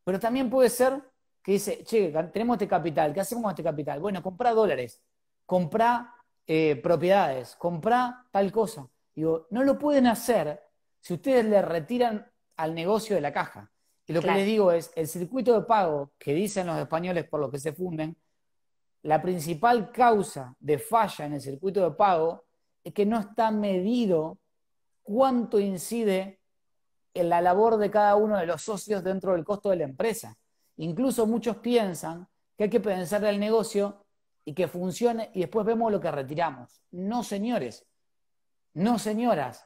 pero también puede ser que dice, che, tenemos este capital, ¿qué hacemos con este capital? Bueno, compra dólares, compra eh, propiedades, compra tal cosa. Digo, no lo pueden hacer si ustedes le retiran al negocio de la caja. Y lo que les digo es, el circuito de pago que dicen los españoles por lo que se funden, la principal causa de falla en el circuito de pago es que no está medido cuánto incide en la labor de cada uno de los socios dentro del costo de la empresa. Incluso muchos piensan que hay que pensar el negocio y que funcione y después vemos lo que retiramos. No, señores, no, señoras.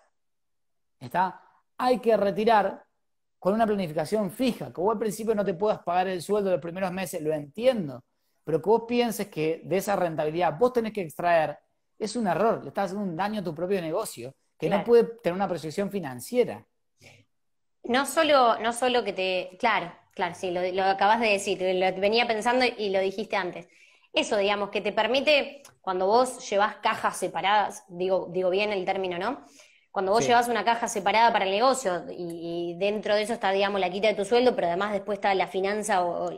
¿Está? Hay que retirar con una planificación fija, como al principio no te puedas pagar el sueldo de los primeros meses, lo entiendo, pero que vos pienses que de esa rentabilidad vos tenés que extraer, es un error, le estás haciendo un daño a tu propio negocio, que no puede tener una proyección financiera. No solo, no solo que te. Claro, claro, sí, lo, acabas de decir, lo venía pensando y lo dijiste antes eso, digamos, que te permite, cuando vos llevas cajas separadas, digo, digo bien el término, ¿no? Cuando vos llevas una caja separada para el negocio y, dentro de eso está, digamos, la quita de tu sueldo, pero además después está la finanza o,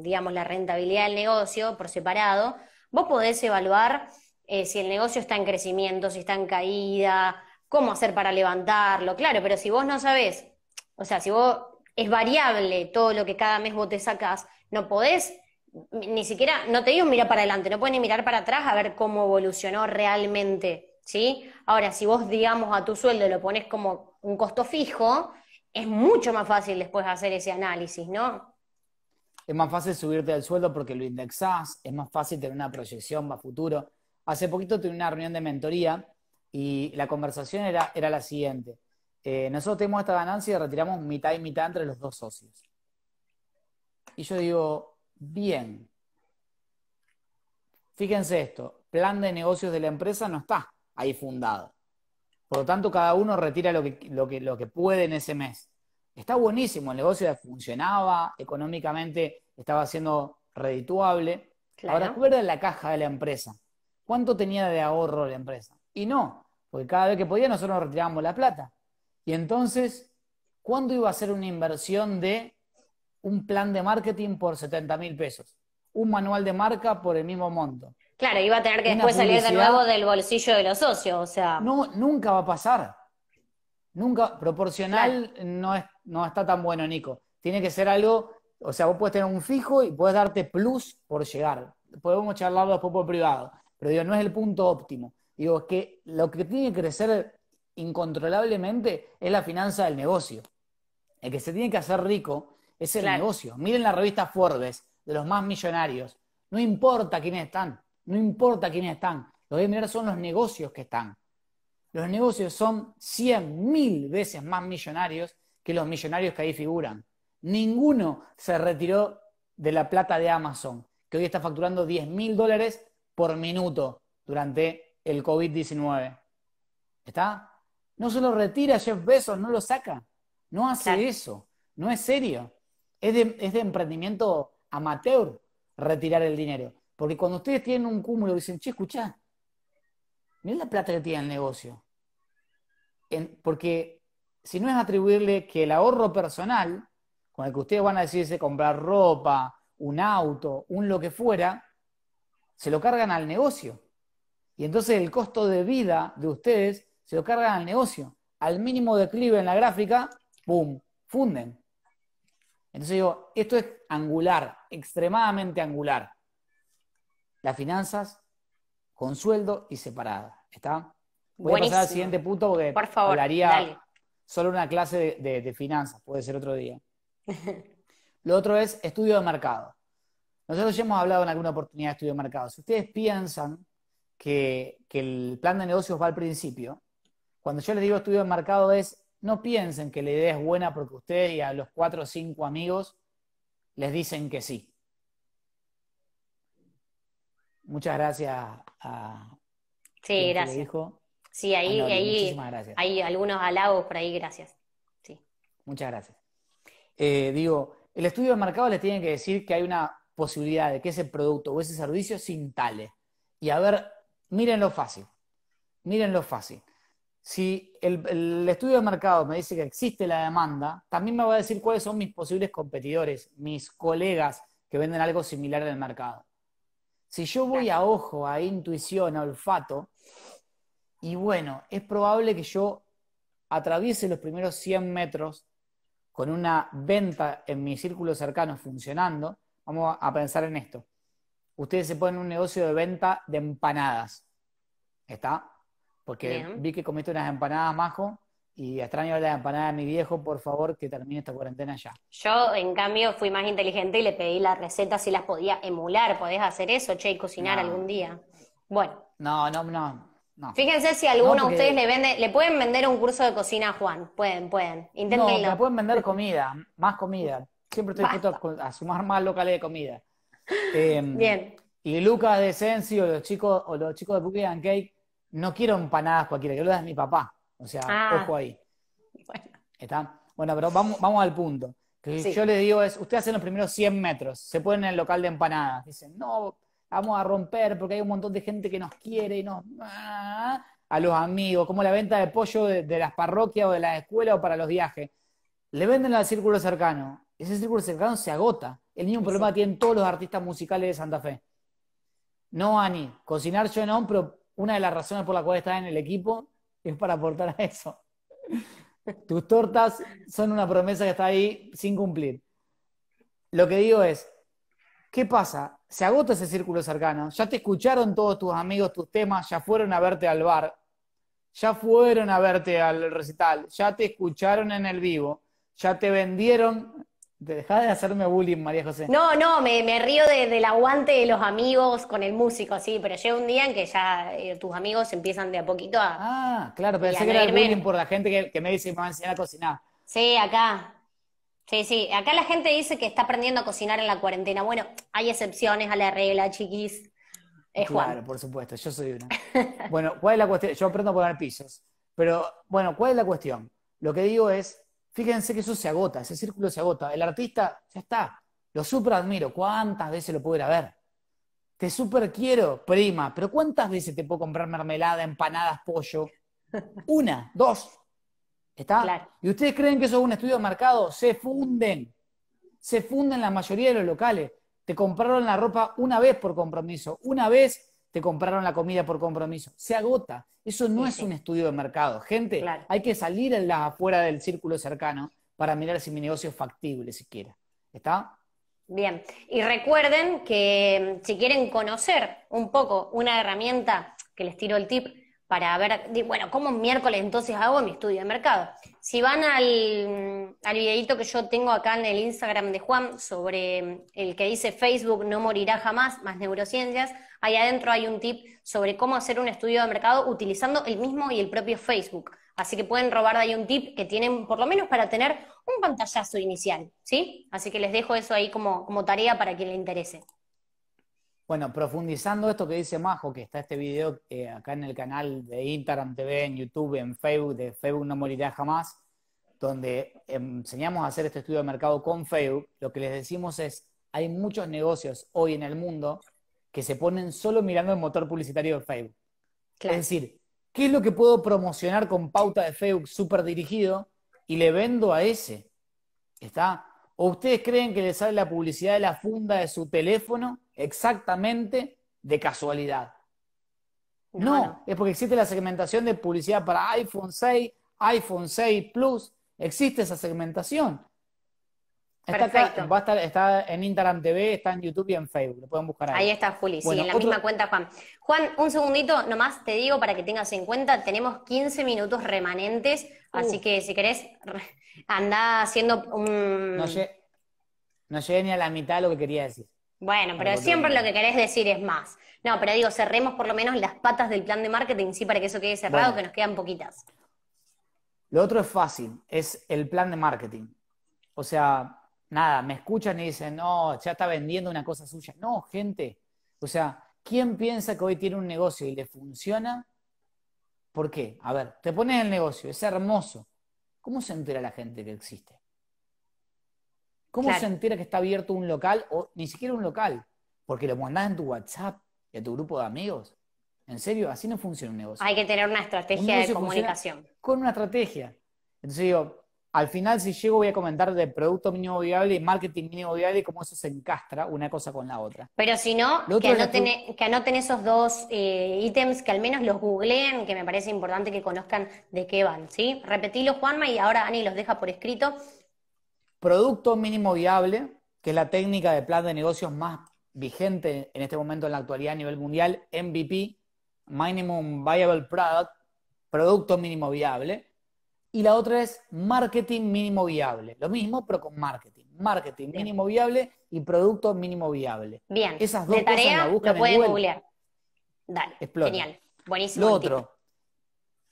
digamos, la rentabilidad del negocio por separado, vos podés evaluar eh, si el negocio está en crecimiento, si está en caída, cómo hacer para levantarlo, claro, pero si vos no sabés, o sea, si vos es variable todo lo que cada mes vos te sacás, no podés ni siquiera, no te digo mirar para adelante, no puedes ni mirar para atrás a ver cómo evolucionó realmente ¿sí? Ahora, si vos, digamos, a tu sueldo lo pones como un costo fijo, es mucho más fácil después hacer ese análisis, ¿no? Es más fácil subirte al sueldo porque lo indexás, es más fácil tener una proyección más futuro. Hace poquito tuve una reunión de mentoría y la conversación era, era la siguiente. Eh, nosotros tenemos esta ganancia y retiramos mitad y mitad entre los dos socios. Y yo digo, bien. Fíjense esto, plan de negocios de la empresa no está ahí fundado. Por lo tanto, cada uno retira lo que, lo que, lo que puede en ese mes. Está buenísimo, el negocio funcionaba, económicamente estaba siendo redituable. Ahora era la caja de la empresa. ¿Cuánto tenía de ahorro la empresa? Y no, porque cada vez que podía nosotros retirábamos la plata. Y entonces, ¿cuándo iba a ser una inversión de un plan de marketing por 70 mil pesos? Un manual de marca por el mismo monto. Claro, iba a tener que después salir de nuevo del bolsillo de los socios, o sea. No, nunca va a pasar. Nunca, proporcional no, es, no está tan bueno, Nico. Tiene que ser algo, o sea, vos puedes tener un fijo y puedes darte plus por llegar. Podemos charlarlo después por privado, pero digo, no es el punto óptimo. Digo, es que lo que tiene que crecer incontrolablemente es la finanza del negocio. El que se tiene que hacer rico es el negocio. Miren la revista Forbes, de los más millonarios. No importa quiénes están. No importa quiénes están. Los que hay son los negocios que están. Los negocios son 100 mil veces más millonarios que los millonarios que ahí figuran. Ninguno se retiró de la plata de Amazon, que hoy está facturando 10 mil dólares por minuto durante el COVID-19. ¿Está? No se lo retira Jeff Bezos, no lo saca. No hace eso. No es serio. es de emprendimiento amateur retirar el dinero. Porque cuando ustedes tienen un cúmulo, dicen, che, escuchá, miren la plata que tiene el negocio. porque si no es atribuirle que el ahorro personal, con el que ustedes van a decidirse comprar ropa, un auto, un lo que fuera, se lo cargan al negocio. Y entonces el costo de vida de ustedes se lo cargan al negocio. Al mínimo declive en la gráfica, ¡boom! Funden. Entonces digo, esto es angular, extremadamente angular las finanzas con sueldo y separada. ¿Está? Voy a pasar al siguiente punto porque Por hablaría solo una clase de, finanzas, puede ser otro día. Lo otro es estudio de mercado. Nosotros ya hemos hablado en alguna oportunidad de estudio de mercado. Si ustedes piensan que, que, el plan de negocios va al principio, cuando yo les digo estudio de mercado es, no piensen que la idea es buena porque ustedes y a los cuatro o cinco amigos les dicen que sí. Muchas gracias a. Sí, gracias. Sí, ahí, ahí hay algunos halagos por ahí, gracias. Muchas gracias. Eh, digo, el estudio de mercado le tiene que decir que hay una posibilidad de que ese producto o ese servicio se instale. Y a ver, miren lo fácil. Miren lo fácil. Si el, el, estudio de mercado me dice que existe la demanda, también me va a decir cuáles son mis posibles competidores, mis colegas que venden algo similar en el mercado. Si yo voy a ojo, a intuición, a olfato, y bueno, es probable que yo atraviese los primeros 100 metros con una venta en mi círculo cercano funcionando. Vamos a pensar en esto. Ustedes se ponen un negocio de venta de empanadas. ¿Está? Porque vi que comiste unas empanadas, Majo, y extraño la empanada de mi viejo, por favor, que termine esta cuarentena ya. Yo, en cambio, fui más inteligente y le pedí las recetas si las podía emular. ¿Podés hacer eso, che, y cocinar algún día? Bueno. No, no, no. Fíjense si alguno de ustedes le vende, le pueden vender un curso de cocina a Juan. Pueden, pueden. No, le pueden vender comida, más comida. Siempre estoy dispuesto a, sumar más locales de comida. Em, Bien. Y Lucas de Sensi o los chicos, o los chicos de Cookie Cake, no quiero empanadas cualquiera, que las de mi papá. O sea, ah. ojo ahí. Bueno. ¿Está? Bueno, pero vamos, al punto. Que Yo les digo es, ustedes hacen los primeros 100 metros, se ponen en el local de empanadas. Dicen, no, vamos a romper porque hay un montón de gente que nos quiere y nos... Ah", a los amigos, como la venta de pollo de, las parroquias o de las escuelas o para los viajes. Le venden al círculo cercano. Ese círculo cercano se agota. El mismo problema tienen todos los artistas musicales de Santa Fe. No, Ani, cocinar yo no, pero una de las razones por la cual está en el equipo es para aportar a eso. Tus tortas son una promesa que está ahí sin cumplir. Lo que digo es, ¿qué pasa? Se agota ese círculo cercano. Ya te escucharon todos tus amigos tus temas, ya fueron a verte al bar, ya fueron a verte al recital, ya te escucharon en el vivo, ya te vendieron Deja de hacerme bullying, María José. No, no, me, me río del aguante de los amigos con el músico, sí, pero llega un día en que ya eh, tus amigos empiezan de a poquito a. Ah, claro, pensé que era el bullying por la gente que, me dice que me va a enseñar a cocinar. Sí, acá. Sí, sí. Acá la gente dice que está aprendiendo a cocinar en la cuarentena. Bueno, hay excepciones a la regla, chiquis. Es Claro, por supuesto, yo soy una. bueno, ¿cuál es la cuestión? Yo aprendo a poner pisos. Pero, bueno, ¿cuál es la cuestión? Lo que digo es Fíjense que eso se agota, ese círculo se agota. El artista ya está, lo super admiro. ¿Cuántas veces lo puedo ir a ver? Te super quiero, prima, pero ¿cuántas veces te puedo comprar mermelada, empanadas, pollo? Una, dos. ¿Está? ¿Y ustedes creen que eso es un estudio de Se funden. Se funden la mayoría de los locales. Te compraron la ropa una vez por compromiso, una vez te compraron la comida por compromiso. Se agota. Eso no es un estudio de mercado. Gente, hay que salir en la afuera del círculo cercano para mirar si mi negocio es factible siquiera. ¿Está? Bien. Y recuerden que mm, si quieren conocer un poco una herramienta, que les tiro el tip, para ver, bueno, ¿cómo miércoles entonces hago mi estudio de mercado? Si van al, mm, al videito que yo tengo acá en el Instagram de Juan sobre mm, el que dice Facebook no morirá jamás, más neurociencias, ahí adentro hay un tip sobre cómo hacer un estudio de mercado utilizando el mismo y el propio Facebook. Así que pueden robar de ahí un tip que tienen por lo menos para tener un pantallazo inicial, ¿sí? Así que les dejo eso ahí como, como tarea para quien le interese. Bueno, profundizando esto que dice Majo, que está este video eh, acá en el canal de Instagram TV, en YouTube, en Facebook, de Facebook No Morirá Jamás, donde em, enseñamos a hacer este estudio de mercado con Facebook, lo que les decimos es, hay muchos negocios hoy en el mundo que se ponen solo mirando el motor publicitario de Facebook. Es decir, ¿qué es lo que puedo promocionar con pauta de Facebook súper dirigido y le vendo a ese? ¿Está? ¿O ustedes creen que le sale la publicidad de la funda de su teléfono exactamente de casualidad. No, es porque existe la segmentación de publicidad para iPhone 6, iPhone 6 Plus. Existe esa segmentación. Está, va a estar, está en Instagram TV, está en YouTube y en Facebook. Lo pueden buscar ahí. Ahí está Juli, en la misma cuenta, Juan. Juan, un segundito nomás te digo para que tengas en cuenta, tenemos 15 minutos remanentes, así uh. que si querés, anda haciendo un. No llegué, no llegué ni a la mitad de lo que quería decir. Bueno, pero siempre lo que querés decir es más. No, pero digo, cerremos por lo menos las patas del plan de marketing, sí, para que eso quede cerrado, que nos quedan poquitas. Lo otro es fácil, es el plan de marketing. O sea, nada, me escuchan y dicen, no, ya está vendiendo una cosa suya. No, gente. O sea, ¿quién piensa que hoy tiene un negocio y le funciona? ¿Por qué? A ver, te pones el negocio, es hermoso. ¿Cómo se entera la gente que existe? ¿Cómo se entera que está abierto un local o ni siquiera un local? Porque lo mandás en tu WhatsApp y a tu grupo de amigos. En serio, así no funciona un negocio. Hay que tener una estrategia de comunicación. Con una estrategia. Entonces digo, al final si llego voy a comentar de producto mínimo viable y marketing mínimo viable y cómo eso se encastra una cosa con la otra. Pero si no, que anoten, que anoten, esos dos eh, ítems, que al menos los googleen, que me parece importante que conozcan de qué van, ¿sí? Repetilo, Juanma, y ahora Ani los deja por escrito Producto mínimo viable, que es la técnica de plan de negocios más vigente en este momento en la actualidad a nivel mundial, MVP, Minimum Viable Product, Producto mínimo viable. Y la otra es marketing mínimo viable. Lo mismo, pero con marketing. Marketing mínimo viable y producto mínimo viable. Bien. Esas dos de tarea, pueden googlear. Dale. Genial. Buenísimo. Lo otro.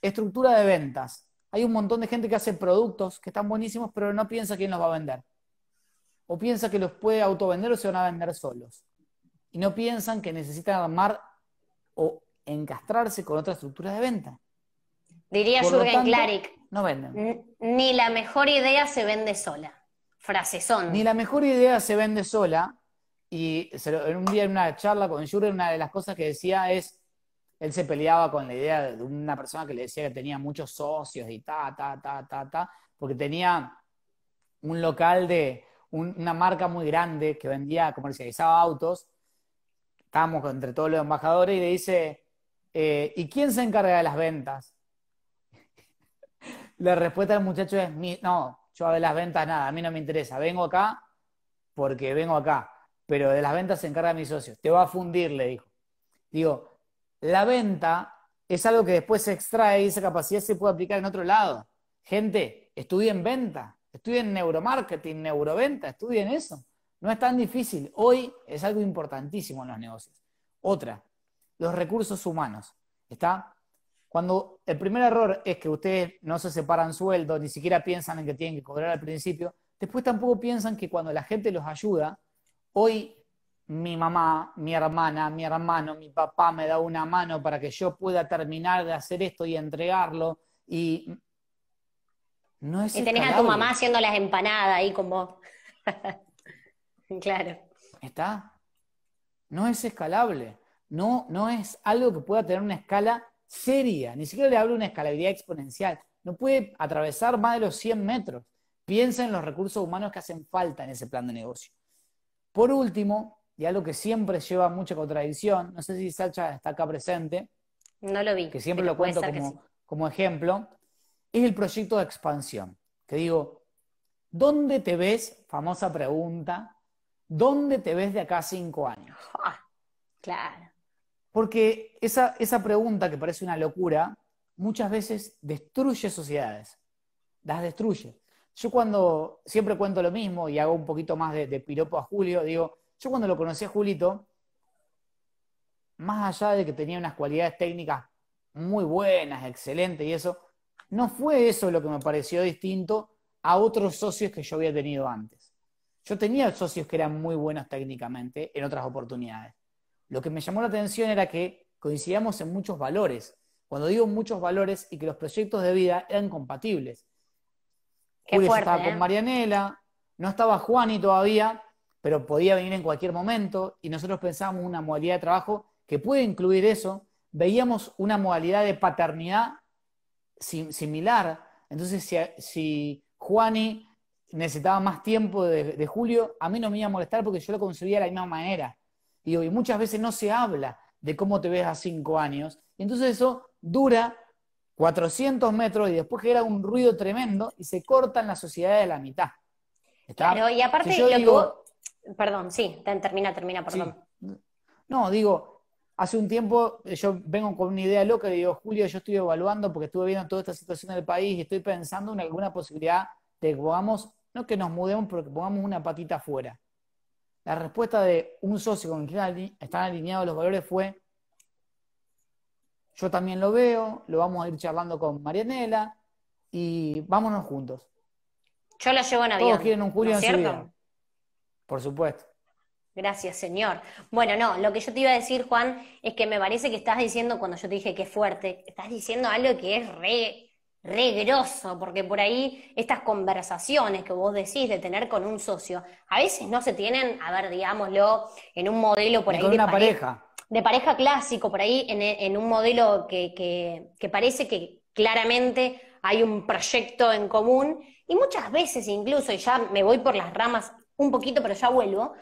Estructura de ventas. Hay un montón de gente que hace productos que están buenísimos, pero no piensa quién los va a vender. O piensa que los puede autovender o se van a vender solos. Y no piensan que necesitan armar o encastrarse con otra estructura de venta. Diría Jürgen No venden. Ni la mejor idea se vende sola. Frase Ni la mejor idea se vende sola. Y en un día en una charla con Jürgen, una de las cosas que decía es, él se peleaba con la idea de una persona que le decía que tenía muchos socios y ta, ta, ta, ta, ta, porque tenía un local de una marca muy grande que vendía, comercializaba autos. Estábamos entre todos los embajadores y le dice, eh, ¿y quién se encarga de las ventas? la respuesta del muchacho es, no, yo de las ventas nada, a mí no me interesa, vengo acá porque vengo acá, pero de las ventas se encarga mi socio, te va a fundir, le dijo. Digo, la venta es algo que después se extrae y esa capacidad se puede aplicar en otro lado. Gente, estudien venta, estudien neuromarketing, neuroventa, estudien eso. No es tan difícil. Hoy es algo importantísimo en los negocios. Otra, los recursos humanos. ¿Está? Cuando el primer error es que ustedes no se separan sueldos, ni siquiera piensan en que tienen que cobrar al principio, después tampoco piensan que cuando la gente los ayuda, hoy mi mamá, mi hermana, mi hermano, mi papá me da una mano para que yo pueda terminar de hacer esto y entregarlo. Y no es... Y tenés a tu mamá haciendo las empanadas ahí como... claro. ¿Está? No es escalable. No, no es algo que pueda tener una escala seria. Ni siquiera le hablo de una escalabilidad exponencial. No puede atravesar más de los 100 metros. Piensa en los recursos humanos que hacen falta en ese plan de negocio. Por último, y algo que siempre lleva mucha contradicción, no sé si Sacha está acá presente, no lo vi, que siempre lo cuento como, ejemplo, es el proyecto de expansión, que digo, ¿dónde te ves? Famosa pregunta, ¿dónde te ves de acá cinco años? Ah, claro. Porque esa, esa pregunta que parece una locura, muchas veces destruye sociedades, las destruye. Yo cuando siempre cuento lo mismo y hago un poquito más de, de piropo a Julio, digo, yo cuando lo conocí a Julito, más allá de que tenía unas cualidades técnicas muy buenas, excelentes y eso, no fue eso lo que me pareció distinto a otros socios que yo había tenido antes. Yo tenía socios que eran muy buenos técnicamente en otras oportunidades. Lo que me llamó la atención era que coincidíamos en muchos valores. Cuando digo muchos valores y que los proyectos de vida eran compatibles. estaba con ¿eh? Marianela, no estaba Juani todavía, pero podía venir en cualquier momento y nosotros pensábamos una modalidad de trabajo que puede incluir eso. Veíamos una modalidad de paternidad similar. Entonces, si, si, Juani necesitaba más tiempo de, Julio, a mí no me iba a molestar porque yo lo concebía de la misma manera. Y, muchas veces no se habla de cómo te ves a cinco años. Y entonces eso dura 400 metros y después genera un ruido tremendo y se corta en la sociedad de la mitad. y aparte, Perdón, sí, termina, termina, perdón. No, digo, hace un tiempo eh, yo vengo con una idea loca y digo, Julio, yo estoy evaluando porque estuve viendo toda esta situación del país y estoy pensando en alguna posibilidad de que podamos, no que nos mudemos, pero que pongamos una patita afuera. La respuesta de un socio con quien están alineados los valores fue, yo también lo veo, lo vamos a ir charlando con Marianela y vámonos juntos. Yo la llevo en avión. Todos quieren un Julio en su por supuesto. Gracias, señor. Bueno, no, lo que yo te iba a decir, Juan, es que me parece que estás diciendo, cuando yo te dije que es fuerte, estás diciendo algo que es re, grosso, porque por ahí estas conversaciones que vos decís de tener con un socio, a veces no se tienen, a ver, digámoslo, en un modelo por ahí. de una pareja. De pareja clásico, por ahí, en, un modelo que parece que claramente hay un proyecto en común y muchas veces incluso, y ya me voy por las ramas un poquito, pero ya vuelvo,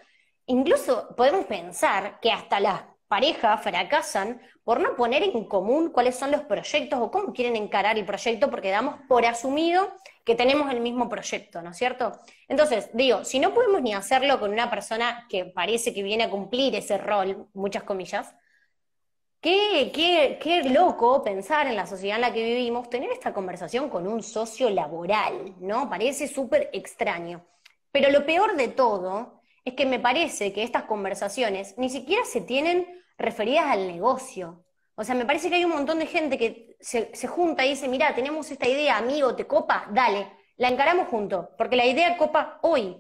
incluso podemos pensar que hasta las parejas fracasan por no poner en común cuáles son los proyectos o cómo quieren encarar el proyecto porque damos por asumido que tenemos el mismo proyecto, ¿no es cierto? Entonces, digo, si no podemos ni hacerlo con una persona que parece que viene a cumplir ese rol, muchas comillas, Qué, qué, qué, loco pensar en la sociedad en la que vivimos, tener esta conversación con un socio laboral, ¿no? Parece súper extraño. Pero lo peor de todo es que me parece que estas conversaciones ni siquiera se tienen referidas al negocio. O sea, me parece que hay un montón de gente que se, junta y dice, mira, tenemos esta idea, amigo, ¿te copa? Dale, la encaramos juntos, porque la idea copa hoy.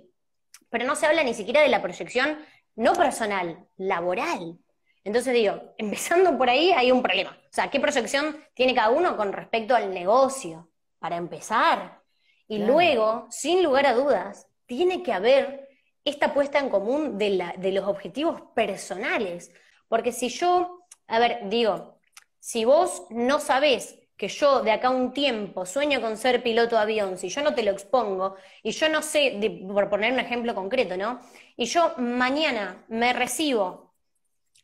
Pero no se habla ni siquiera de la proyección no personal, laboral. Entonces digo, empezando por ahí hay un problema. O sea, ¿qué proyección tiene cada uno con respecto al negocio? Para empezar. Y luego, sin lugar a dudas, tiene que haber esta puesta en común de, de los objetivos personales. Porque si yo, a ver, digo, si vos no sabés que yo de acá un tiempo sueño con ser piloto de avión, si yo no te lo expongo, y yo no sé, por poner un ejemplo concreto, ¿no? Y yo mañana me recibo,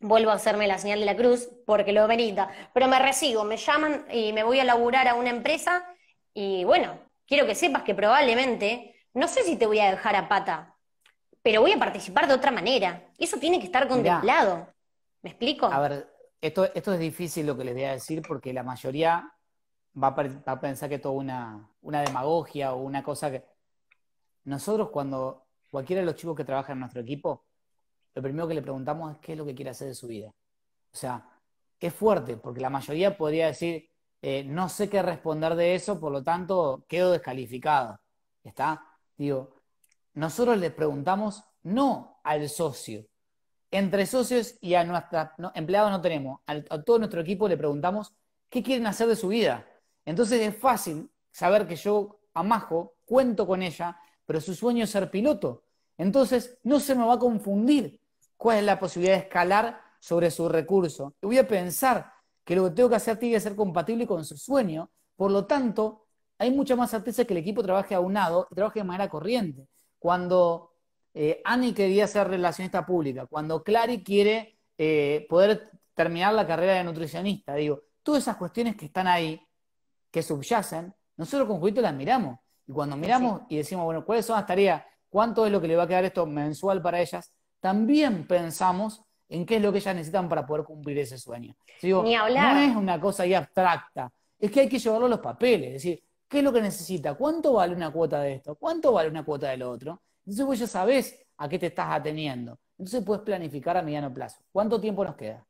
vuelvo a hacerme la señal de la cruz porque lo venita, pero me recibo, me llaman y me voy a laburar a una empresa, y bueno, quiero que sepas que probablemente no sé si te voy a dejar a pata, pero voy a participar de otra manera. Eso tiene que estar contemplado. ¿Me explico? A ver, esto, es difícil lo que les voy a decir porque la mayoría va a, pensar que es toda una, demagogia o una cosa que... Nosotros cuando cualquiera de los chicos que trabajan en nuestro equipo, lo primero que le preguntamos es qué es lo que quiere hacer de su vida. O sea, es fuerte, porque la mayoría podría decir, eh, no sé qué responder de eso, por lo tanto, quedo descalificado. ¿Está? Digo, nosotros le preguntamos no al socio. Entre socios y a nuestros no, empleados no tenemos. a todo nuestro equipo le preguntamos qué quieren hacer de su vida. Entonces es fácil saber que yo, Amajo, cuento con ella, pero su sueño es ser piloto. Entonces no se me va a confundir cuál es la posibilidad de escalar sobre su recurso. Voy a pensar que lo que tengo que hacer tiene que ser compatible con su sueño. Por lo tanto, hay mucha más certeza que el equipo trabaje aunado y trabaje de manera corriente. Cuando eh, Annie quería ser relacionista pública, cuando Clary quiere eh, poder terminar la carrera de nutricionista, digo, todas esas cuestiones que están ahí, que subyacen, nosotros con Juito las miramos. Y cuando miramos y decimos, bueno, ¿cuáles son las tareas? ¿Cuánto es lo que le va a quedar esto mensual para ellas? También pensamos en qué es lo que ellas necesitan para poder cumplir ese sueño. Digo, Ni hablar. No es una cosa ahí abstracta, es que hay que llevarlo a los papeles. Es decir, ¿Qué es lo que necesita? ¿Cuánto vale una cuota de esto? ¿Cuánto vale una cuota del otro? Entonces vos ya sabés a qué te estás ateniendo. Entonces puedes planificar a mediano plazo. ¿Cuánto tiempo nos queda?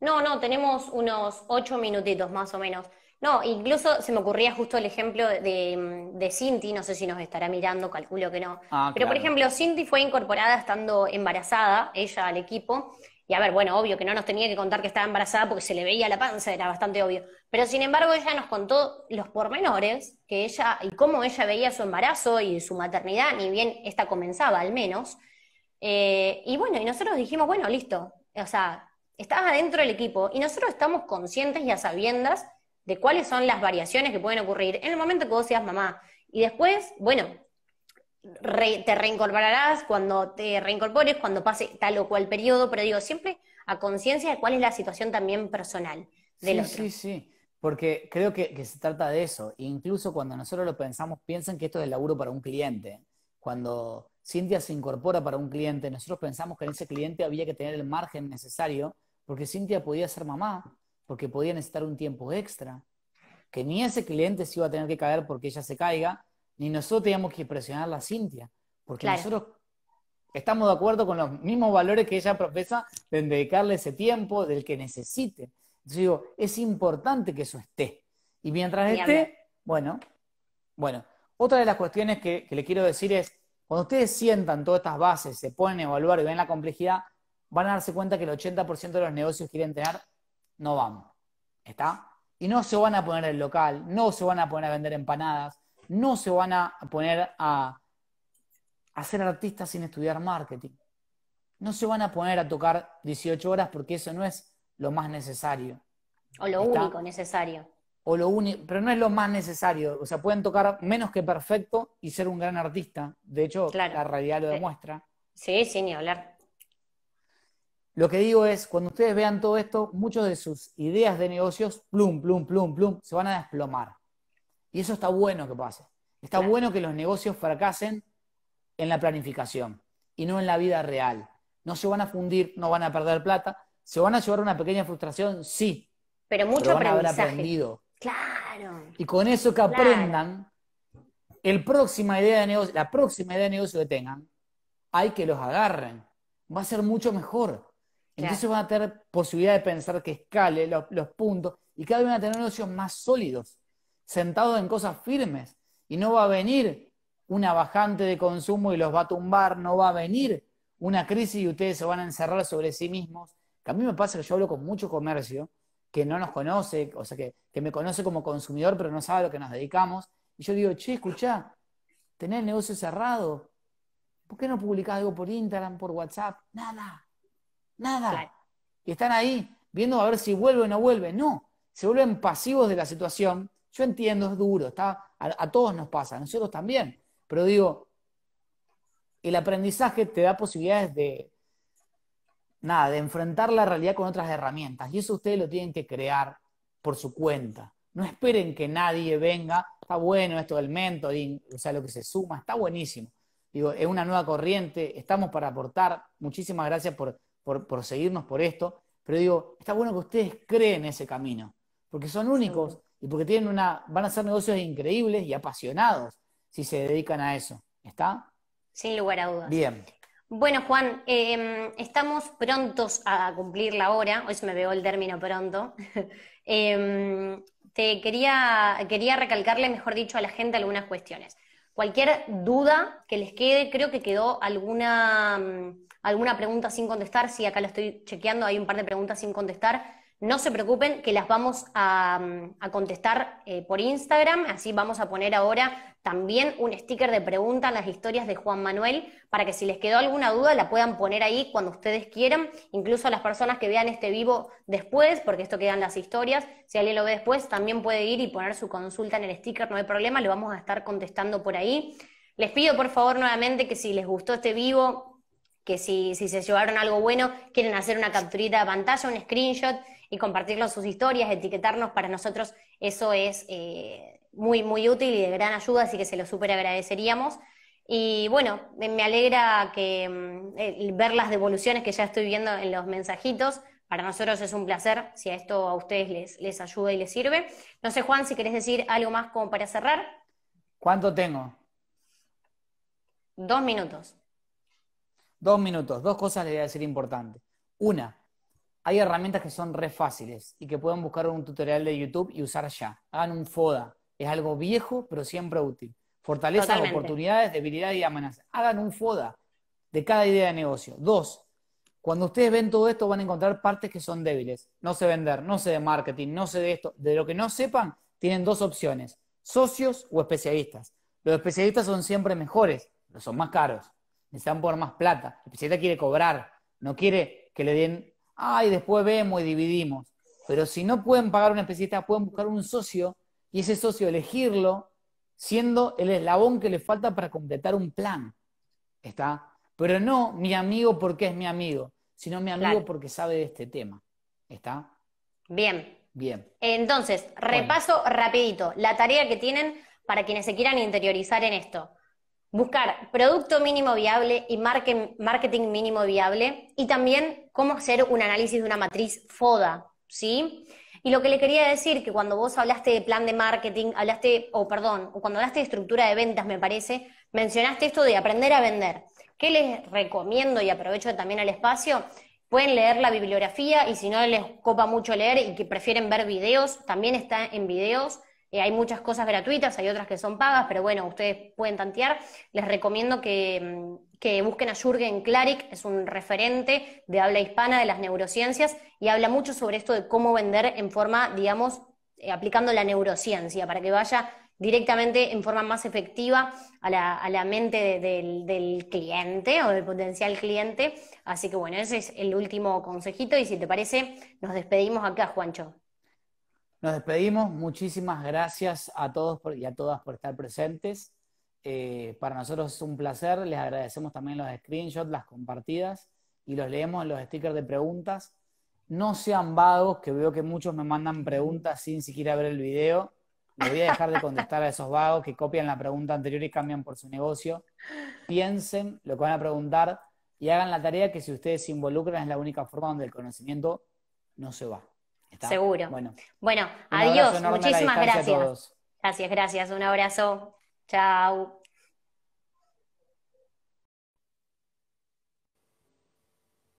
No, no, tenemos unos ocho minutitos más o menos. No, incluso se me ocurría justo el ejemplo de, Cinti, no sé si nos estará mirando, calculo que no. Ah, Pero por ejemplo, Cinti fue incorporada estando embarazada, ella al equipo, y a ver, bueno, obvio que no nos tenía que contar que estaba embarazada porque se le veía la panza, era bastante obvio. Pero sin embargo, ella nos contó los pormenores que ella y cómo ella veía su embarazo y su maternidad, ni bien esta comenzaba al menos. Eh, y bueno, y nosotros dijimos, bueno, listo, o sea, estás adentro del equipo y nosotros estamos conscientes y a sabiendas de cuáles son las variaciones que pueden ocurrir en el momento que vos seas mamá. Y después, bueno, te reincorporarás cuando te reincorpores, cuando pase tal o cual periodo, pero digo, siempre a conciencia de cuál es la situación también personal sí, Sí, sí, porque creo que, se trata de eso. incluso cuando nosotros lo pensamos, piensan que esto es el laburo para un cliente. Cuando Cintia se incorpora para un cliente, nosotros pensamos que en ese cliente había que tener el margen necesario, porque Cintia podía ser mamá, porque podía necesitar un tiempo extra, que ni ese cliente se iba a tener que caer porque ella se caiga, ni nosotros teníamos que presionar a la Cintia, porque nosotros estamos de acuerdo con los mismos valores que ella profesa de dedicarle ese tiempo del que necesite. Entonces digo, es importante que eso esté. Y mientras esté, bueno, bueno. Otra de las cuestiones que, le quiero decir es, cuando ustedes sientan todas estas bases, se ponen a evaluar y ven la complejidad, van a darse cuenta que el 80% de los negocios que quieren tener no van. ¿Está? Y no se van a poner el local, no se van a poner a vender empanadas, no se van a poner a, ser artistas sin estudiar marketing. No se van a poner a tocar 18 horas porque eso no es lo más necesario. O lo único necesario. O lo único, pero no es lo más necesario. O sea, pueden tocar menos que perfecto y ser un gran artista. De hecho, la realidad lo demuestra. Sí, sí, ni hablar. Lo que digo es, cuando ustedes vean todo esto, muchas de sus ideas de negocios, plum, plum, plum, plum, se van a desplomar. Y eso está bueno que pase. Está bueno que los negocios fracasen en la planificación y no en la vida real. No se van a fundir, no van a perder plata. ¿Se van a llevar una pequeña frustración? Sí. Pero mucho aprendido. Claro. Y con eso que aprendan, el próxima idea de negocio, la próxima idea de negocio que tengan, hay que los agarren. Va a ser mucho mejor. Entonces van a tener posibilidad de pensar que escale los, los puntos y cada vez van a tener negocios más sólidos sentados en cosas firmes y no va a venir una bajante de consumo y los va a tumbar, no va a venir una crisis y ustedes se van a encerrar sobre sí mismos. Que a mí me pasa que yo hablo con mucho comercio que no nos conoce, o sea, que, me conoce como consumidor pero no sabe a lo que nos dedicamos. Y yo digo, che, escucha, tenés el negocio cerrado, ¿por qué no publicás algo por Instagram, por WhatsApp? Nada, nada. Y están ahí viendo a ver si vuelve o no vuelve. No, se vuelven pasivos de la situación yo entiendo, es duro, está, a, todos nos pasa, a nosotros también, pero digo, el aprendizaje te da posibilidades de, nada, de enfrentar la realidad con otras herramientas, y eso ustedes lo tienen que crear por su cuenta. No esperen que nadie venga, está bueno esto del mentoring, o sea, lo que se suma, está buenísimo. Digo, es una nueva corriente, estamos para aportar, muchísimas gracias por, por seguirnos por esto, pero digo, está bueno que ustedes creen ese camino, porque son únicos, y porque tienen una, van a hacer negocios increíbles y apasionados si se dedican a eso. ¿Está? Sin lugar a dudas. Bien. Bueno, Juan, em, estamos prontos a cumplir la hora, hoy se me veo el término pronto. Em, te quería, quería recalcarle, mejor dicho, a la gente algunas cuestiones. Cualquier duda que les quede, creo que quedó alguna, alguna pregunta sin contestar, sí, acá lo estoy chequeando, hay un par de preguntas sin contestar. No se preocupen que las vamos a, mm, contestar eh, por Instagram, así vamos a poner ahora también un sticker de pregunta en las historias de Juan Manuel, para que si les quedó alguna duda la puedan poner ahí cuando ustedes quieran, incluso las personas que vean este vivo después, porque esto quedan las historias, si alguien lo ve después también puede ir y poner su consulta en el sticker, no hay problema, lo vamos a estar contestando por ahí. Les pido por favor nuevamente que si les gustó este vivo, que si, si se llevaron algo bueno, quieren hacer una capturita de pantalla, un screenshot y compartirlo sus historias, etiquetarnos, para nosotros eso es eh, muy, muy útil y de gran ayuda, así que se lo súper agradeceríamos. Y bueno, me alegra que mm, ver las devoluciones que ya estoy viendo en los mensajitos. Para nosotros es un placer si a esto a ustedes les, les ayuda y les sirve. No sé, Juan, si querés decir algo más como para cerrar. ¿Cuánto tengo? Dos minutos. Dos minutos. Dos cosas le voy a decir importantes. Una, hay herramientas que son re fáciles y que pueden buscar un tutorial de YouTube y usar ya. Hagan un FODA. Es algo viejo, pero siempre útil. Fortaleza oportunidades, debilidades y amenazas. Hagan un FODA de cada idea de negocio. Dos, cuando ustedes ven todo esto van a encontrar partes que son débiles. No sé vender, no sé de marketing, no sé de esto. De lo que no sepan, tienen dos opciones, socios o especialistas. Los especialistas son siempre mejores, pero son más caros. Necesitan poner más plata. El especialista quiere cobrar, no quiere que le den ah, y después vemos y dividimos. Pero si no pueden pagar una especialista, pueden buscar un socio y ese socio elegirlo siendo el eslabón que le falta para completar un plan. ¿Está? Pero no mi amigo porque es mi amigo, sino mi amigo porque sabe de este tema. ¿Está? Bien. Bien. Entonces, repaso rapidito la tarea que tienen para quienes se quieran interiorizar en esto buscar producto mínimo viable y marketing mínimo viable y también cómo hacer un análisis de una matriz FODA, ¿sí? Y lo que le quería decir, que cuando vos hablaste de plan de marketing, hablaste, o perdón, cuando hablaste de estructura de ventas, me parece, mencionaste esto de aprender a vender. ¿Qué les recomiendo y aprovecho también el espacio? Pueden leer la bibliografía y si no les copa mucho leer y que prefieren ver videos, también está en videos. Eh, hay muchas cosas gratuitas, hay otras que son pagas, pero bueno, ustedes pueden tantear. Les recomiendo mm, que, busquen a Jürgen Klarik, es un referente de habla hispana de las neurociencias y habla mucho sobre esto de cómo vender en forma, digamos, eh, aplicando la neurociencia para que vaya directamente en forma más efectiva a la, mente del, cliente o del potencial cliente. Así que bueno, ese es el último consejito y si te parece, nos despedimos acá, Juancho. Nos despedimos. Muchísimas gracias a todos y a todas por estar presentes. Eh, para nosotros es un placer. Les agradecemos también los screenshots, las compartidas y los leemos en los stickers de preguntas. No sean vagos, que veo que muchos me mandan preguntas sin siquiera ver el video. No voy a dejar de contestar a esos vagos que copian la pregunta anterior y cambian por su negocio. Piensen lo que van a preguntar y hagan la tarea que si ustedes se involucran es la única forma donde el conocimiento no se va. Seguro. Bueno, bueno adiós. Muchísimas gracias. Gracias, gracias. Un abrazo. Chao.